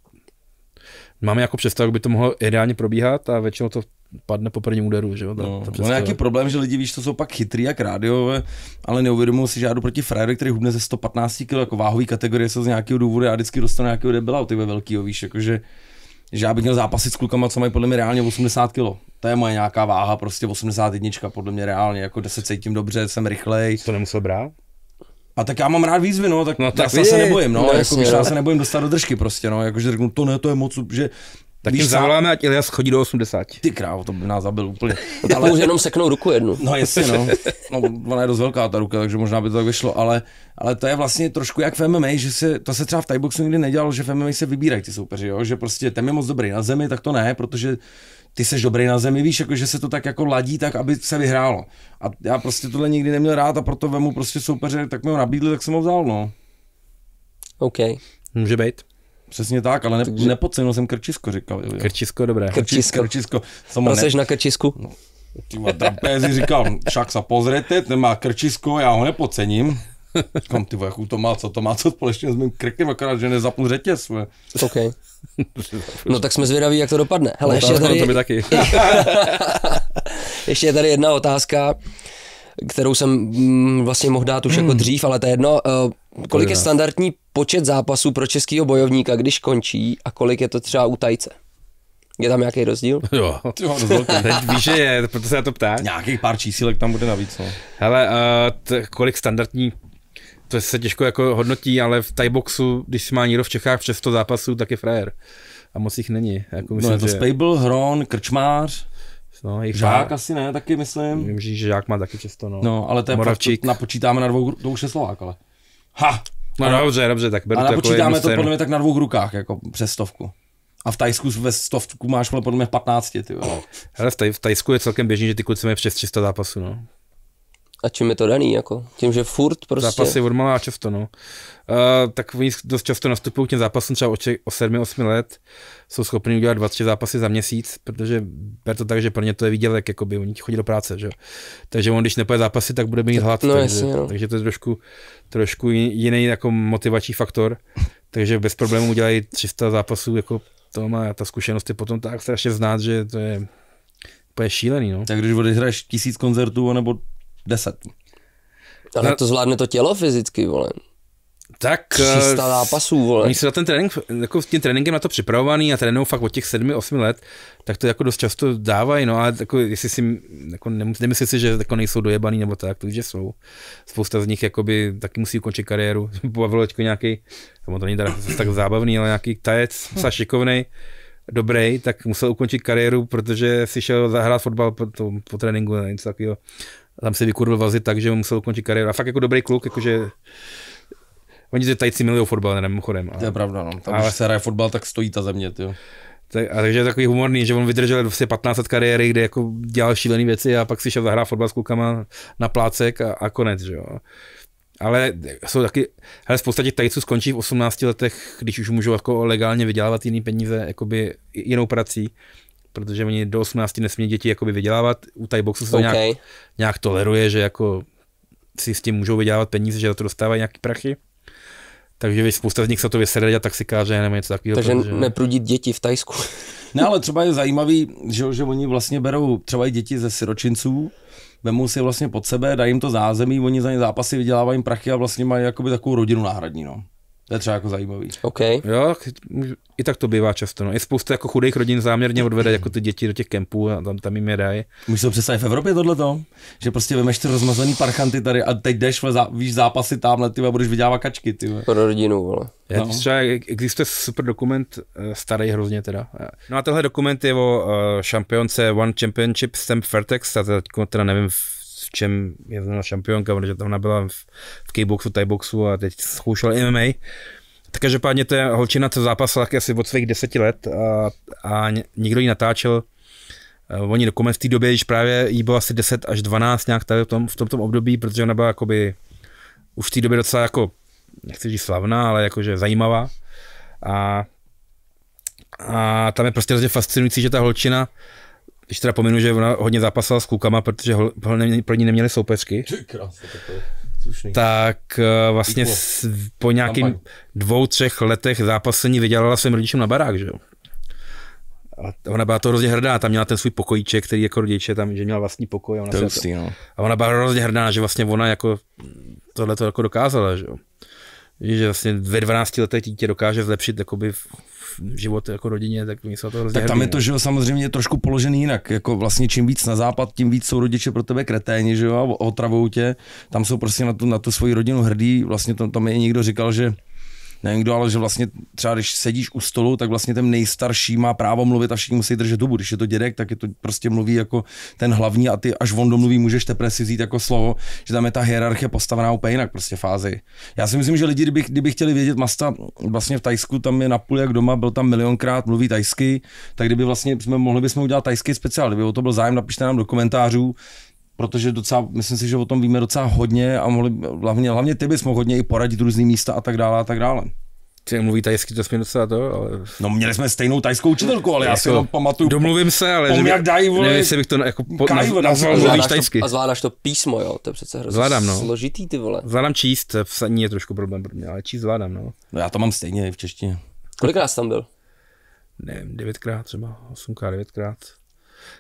máme jako představu, jak by to mohlo ideálně probíhat a většinou to padne po prvním úderu, že jo? no, ta no nějaký problém, že lidi víš, to jsou pak chytrý jak rádiové, ale neuvědomují si, že já jdu proti frajerovi, který hubne ze 115 kg, jako váhový kategorie se z nějakého důvodu, já vždycky dostanu nějakého debila ty tebe velkýho, víš, jakože že já bych měl zápasit s klukama, co mají podle mě reálně 80 kg. To je moje nějaká váha, prostě 81, podle mě reálně, jako kde se cítím dobře, jsem rychlej. To nemusel brát? A tak já mám rád výzvy, no, tak, no, tak já se nebojím, no, no jako, já se nebojím dostat do držky prostě, no, jakože řeknu, to ne, to je moc, že tak jim zavoláme, ať Ilias chodí do 80. Ty krávo, to by nás zabil úplně. ale... už jenom seknou ruku jednu. No jasně, no. no. Ona je dost velká ta ruka, takže možná by to tak vyšlo, ale, ale to je vlastně trošku jak v MMA, že se, to se třeba v Thaiboxu nikdy nedělalo, že v MMA se vybírají ty soupeři, jo? že prostě ten je moc dobrý na zemi, tak to ne, protože ty seš dobrý na zemi, víš, jako, že se to tak jako ladí tak, aby se vyhrálo. A já prostě tohle nikdy neměl rád a proto vemu prostě soupeře, tak mi ho nabídli, tak jsem ho vzal, no. OK. Může být. Přesně tak, ale ne, Takže... nepocenil jsem krčisko, říkal. Jo. Krčisko, dobré. Krčisko. krčisko. Samo ne... na krčisku? No, tyma, trapézi říkal, však se pozrete, ten má krčisko, já ho nepocením. Říkám, ty jakou to má, co to má, co společně s mým krkem, akorát, že nezapnu řetěz. OK. No tak jsme zvědaví, jak to dopadne. Hele, no, ještě, tady... to by taky. ještě je tady jedna otázka, kterou jsem mm, vlastně mohl dát už jako hmm. dřív, ale to je jedno. Eh, kolik je standardní počet zápasů pro českého bojovníka, když končí a kolik je to třeba u Tajce? Je tam nějaký rozdíl? Jo, jo no, teď víš, že je, proto se na to ptáš. Nějakých pár čísílek tam bude navíc. No. Hele, uh, t- kolik standardní to se těžko jako hodnotí, ale v tajboxu, když má někdo v Čechách přes 100 zápasů, tak je frajer. A moc jich není. Jako no, myslím, no je to že... Spable, Hron, Krčmář, No, jich žák má... asi ne, taky myslím. Vím, že Žák má taky často, no. No, ale to je Moravčík. to napočítáme na dvou, to už je Slovák, ale. Ha! No no dobře, dobře, tak beru A jako napočítáme to podle mě tak na dvou rukách, jako přes stovku. A v Tajsku ve stovku máš podle mě 15, ty jo. Ale v, taj, v Tajsku je celkem běžný, že ty kluci mají přes 300 zápasů, no a čím je to daný, jako? Tím, že furt prostě... Zápasy od malá často, no. Uh, tak oni dost často nastupují k těm zápasům třeba o, če- o 7-8 let, jsou schopni udělat 20 zápasy za měsíc, protože ber to tak, že pro ně to je výdělek, jako by oni chodí do práce, že Takže on, když nepoje zápasy, tak bude mít tak, hlad, no, takže, jasně, no. takže to je trošku, trošku jiný jako motivační faktor, takže bez problémů udělají 300 zápasů, jako to má ta zkušenost je potom tak strašně znát, že to je je šílený. No. Tak když odehraješ tisíc koncertů nebo 10. Ale na... to zvládne to tělo fyzicky, vole. Tak, 300 eh, zápasů, vole. Oni jsou na ten trénink, jako s tím tréninkem na to připravovaný a trénují fakt od těch 7-8 let, tak to jako dost často dávají, no a jako, jestli si, jako nemyslím si, že jako nejsou dojebaný nebo tak, to že jsou. Spousta z nich jakoby taky musí ukončit kariéru. Pobavilo nějaký, to není teda tak zábavný, ale nějaký tajec, hmm. šikovnej, dobrý, tak musel ukončit kariéru, protože si šel zahrát fotbal po, to, po tréninku něco takového tam se vykurvil vazy tak, že mu musel ukončit kariéru. A fakt jako dobrý kluk, jakože Oni ty tajci milují fotbal, nevím, chodem. A, to je pravda, no. Tam, ale, když se hraje fotbal, tak stojí ta země, jo. Tak, a takže je takový humorný, že on vydržel vlastně 15 let kariéry, kde jako dělal šílené věci a pak si šel zahrát fotbal s klukama na plácek a, a konec, že jo. Ale jsou taky, hele, spousta těch tajců skončí v 18 letech, když už můžou jako legálně vydělávat jiné peníze, jakoby jinou prací, protože oni do 18 nesmí děti jakoby vydělávat. U Thai boxu se to okay. nějak, nějak toleruje, že jako si s tím můžou vydělávat peníze, že za to dostávají nějaký prachy. Takže spousta z nich se to vysede a káže, nebo něco takového. Takže protože... neprudit děti v Tajsku. ne, ale třeba je zajímavý, že, že oni vlastně berou třeba i děti ze siročinců, vemou si vlastně pod sebe, dají jim to zázemí, oni za ně zápasy vydělávají prachy a vlastně mají jakoby takovou rodinu náhradní. No. To je třeba jako zajímavý. Okay. Jo, i tak to bývá často. No. Je spousta jako chudých rodin záměrně odvede jako ty děti do těch kempů a tam, tam jim je dají. Můžeš to představit v Evropě tohleto? Že prostě vemeš ty rozmazaný parchanty tady a teď jdeš, v zá, víš, zápasy tamhle, ty a budeš vydělávat kačky, ty. Pro rodinu, vole. Já, no. třeba existuje super dokument, eh, starý hrozně teda. No a tohle dokument je o eh, šampionce One Championship Sam Fertex, a teda, jako teda nevím, v čem je znamená šampionka, protože tam byla v, v kickboxu, tieboxu a teď zkoušela MMA. Tak každopádně to je holčina, co zápasila asi od svých deseti let a, a někdo ji natáčel. Eh, oni dokonce v té době, když právě jí bylo asi 10 až 12 nějak tady v tom, v tomto období, protože ona byla jakoby už v té době docela jako, nechci říct slavná, ale jakože zajímavá. A, a tam je prostě hrozně fascinující, že ta holčina uh, když teda pominu, že ona hodně zápasila s klukama, protože hol, hol pro ní neměli soupeřky. tak uh, vlastně s, po nějakým dvou, třech letech zápasení vydělala svým rodičům na barák, že jo. A ona byla to hrozně hrdá, tam měla ten svůj pokojíček, který jako rodiče tam, že měla vlastní pokoj. A ona, to se, no. a ona byla hrozně hrdá, že vlastně ona jako tohle to jako dokázala, že jo. Že vlastně ve 12 letech dítě dokáže zlepšit jakoby život jako rodině, tak mi se to hrozně Tak tam je no. to, že jo, samozřejmě trošku položený jinak. Jako vlastně čím víc na západ, tím víc jsou rodiče pro tebe kreténi, že jo, a otravou tě. Tam jsou prostě na tu, na tu svoji rodinu hrdí. Vlastně tam, tam je někdo říkal, že nevím kdo, ale že vlastně třeba když sedíš u stolu, tak vlastně ten nejstarší má právo mluvit a všichni musí držet dobu. Když je to dědek, tak je to prostě mluví jako ten hlavní a ty až on domluví, můžeš teprve si vzít jako slovo, že tam je ta hierarchie postavená úplně jinak prostě fázi. Já si myslím, že lidi, kdyby, kdyby chtěli vědět, Masta vlastně v Tajsku tam je napůl jak doma, byl tam milionkrát, mluví tajsky, tak kdyby vlastně jsme mohli bychom udělat tajský speciál, kdyby o to byl zájem, napište nám do komentářů, protože docela, myslím si, že o tom víme docela hodně a mohli, hlavně, hlavně ty bys mohl hodně i poradit různý místa a tak dále a tak dále. Ty mluví tajsky, to jsme docela to, ale... No měli jsme stejnou tajskou učitelku, ale já si jako jenom pamatuju... Domluvím se, ale... Pom, jak dají, vole... Nevím, jestli bych to jako po, kajv, na, zvládáš tajsky. A zvládáš to písmo, jo, to je přece hrozně zvládám, no. složitý, ty vole. Zvládám číst, psaní je trošku problém pro mě, ale číst zvládám, no. No já to mám stejně i v češtině. Kolikrát jsi tam byl? Nevím, devětkrát třeba, osmkrát, devětkrát.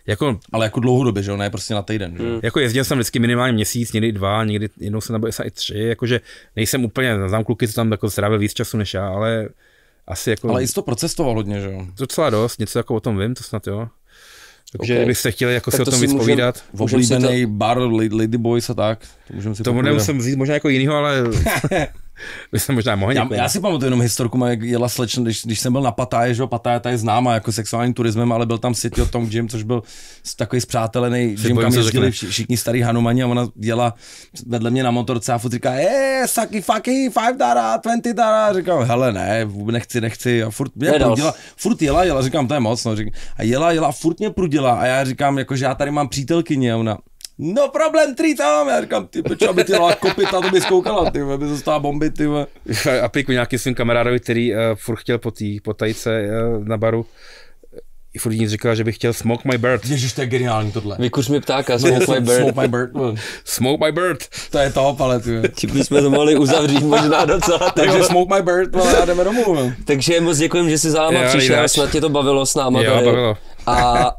Jako, ale jako dlouhodobě, že jo, ne prostě na týden. Hmm. Jako jezdil jsem vždycky minimálně měsíc, někdy dva, někdy jednou jsem nebo i tři, jakože nejsem úplně, znám kluky, co tam jako strávil víc času než já, ale asi jako... Ale i to procestoval hodně, že jo? Docela dost, něco jako o tom vím, to snad jo. Takže okay. byste chtěli jako tak si o tom víc povídat. Oblíbený bar Lady Boys a tak. Můžeme si Tomu nemusím vzít možná jako jinýho, ale by se možná mohli já, já, si pamatuju jenom historku, jak jela slečna, když, když jsem byl na Pataje, že Pataje, ta je známá jako sexuálním turismem, ale byl tam City o Tom Jim, což byl takový zpřátelený Jim, kam jezdili všichni starí hanumani a ona jela vedle mě na motorce a furt říká, je, saky, faky, five dara, twenty dara, říkám, hele ne, nechci, nechci a furt mě prudila, furt jela, jela, říkám, to je moc, no, říkám, a jela, jela, furt mě prudila a já říkám, jako, že já tady mám přítelkyně a ona, no problém tři tam, já říkám, ty pečo, aby ty dala kopita, to by zkoukala, ty aby zůstala bomby, ty A, a piku nějaký svým kamarádovi, který uh, furt chtěl po té potajce uh, eh, na baru, i furt nic říkala, že bych chtěl Smoke My Bird. Ježiš, to je geniální tohle. Vykuř mi ptáka, Smoke My Bird. Smoke My Bird. smoke My Bird. To je top, ale ty. Tím bychom to mohli uzavřít možná docela. Takže Smoke My Bird, ale já jdeme domů. Ne? Takže moc děkujem, že jsi za náma přišel, snad tě to bavilo s náma. Jo, bavilo. A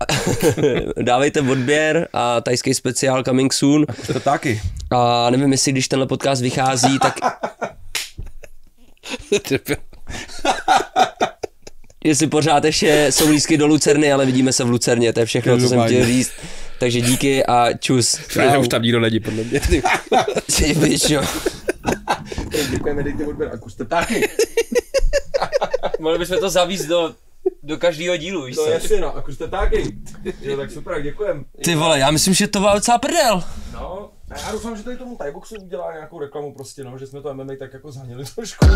dávejte odběr a tajský speciál coming soon. To taky. A nevím, jestli když tenhle podcast vychází, tak... jestli pořád ještě jsou lísky do Lucerny, ale vidíme se v Lucerně, to je všechno, co jsem chtěl říct. Takže díky a čus. Já už tam nikdo není, podle mě. Ty jo. No. Děkujeme, dejte odběr a kuste ptáky. Mohli bychom to zavíst do do každého dílu, víš je jasně no, a kuste ptáky. Jo, tak super, děkujem. Ty vole, já myslím, že to byla docela prdel. No, a já doufám, že tady tomu Tyboxu udělá nějakou reklamu prostě, no, že jsme to MMA tak jako zhanili trošku.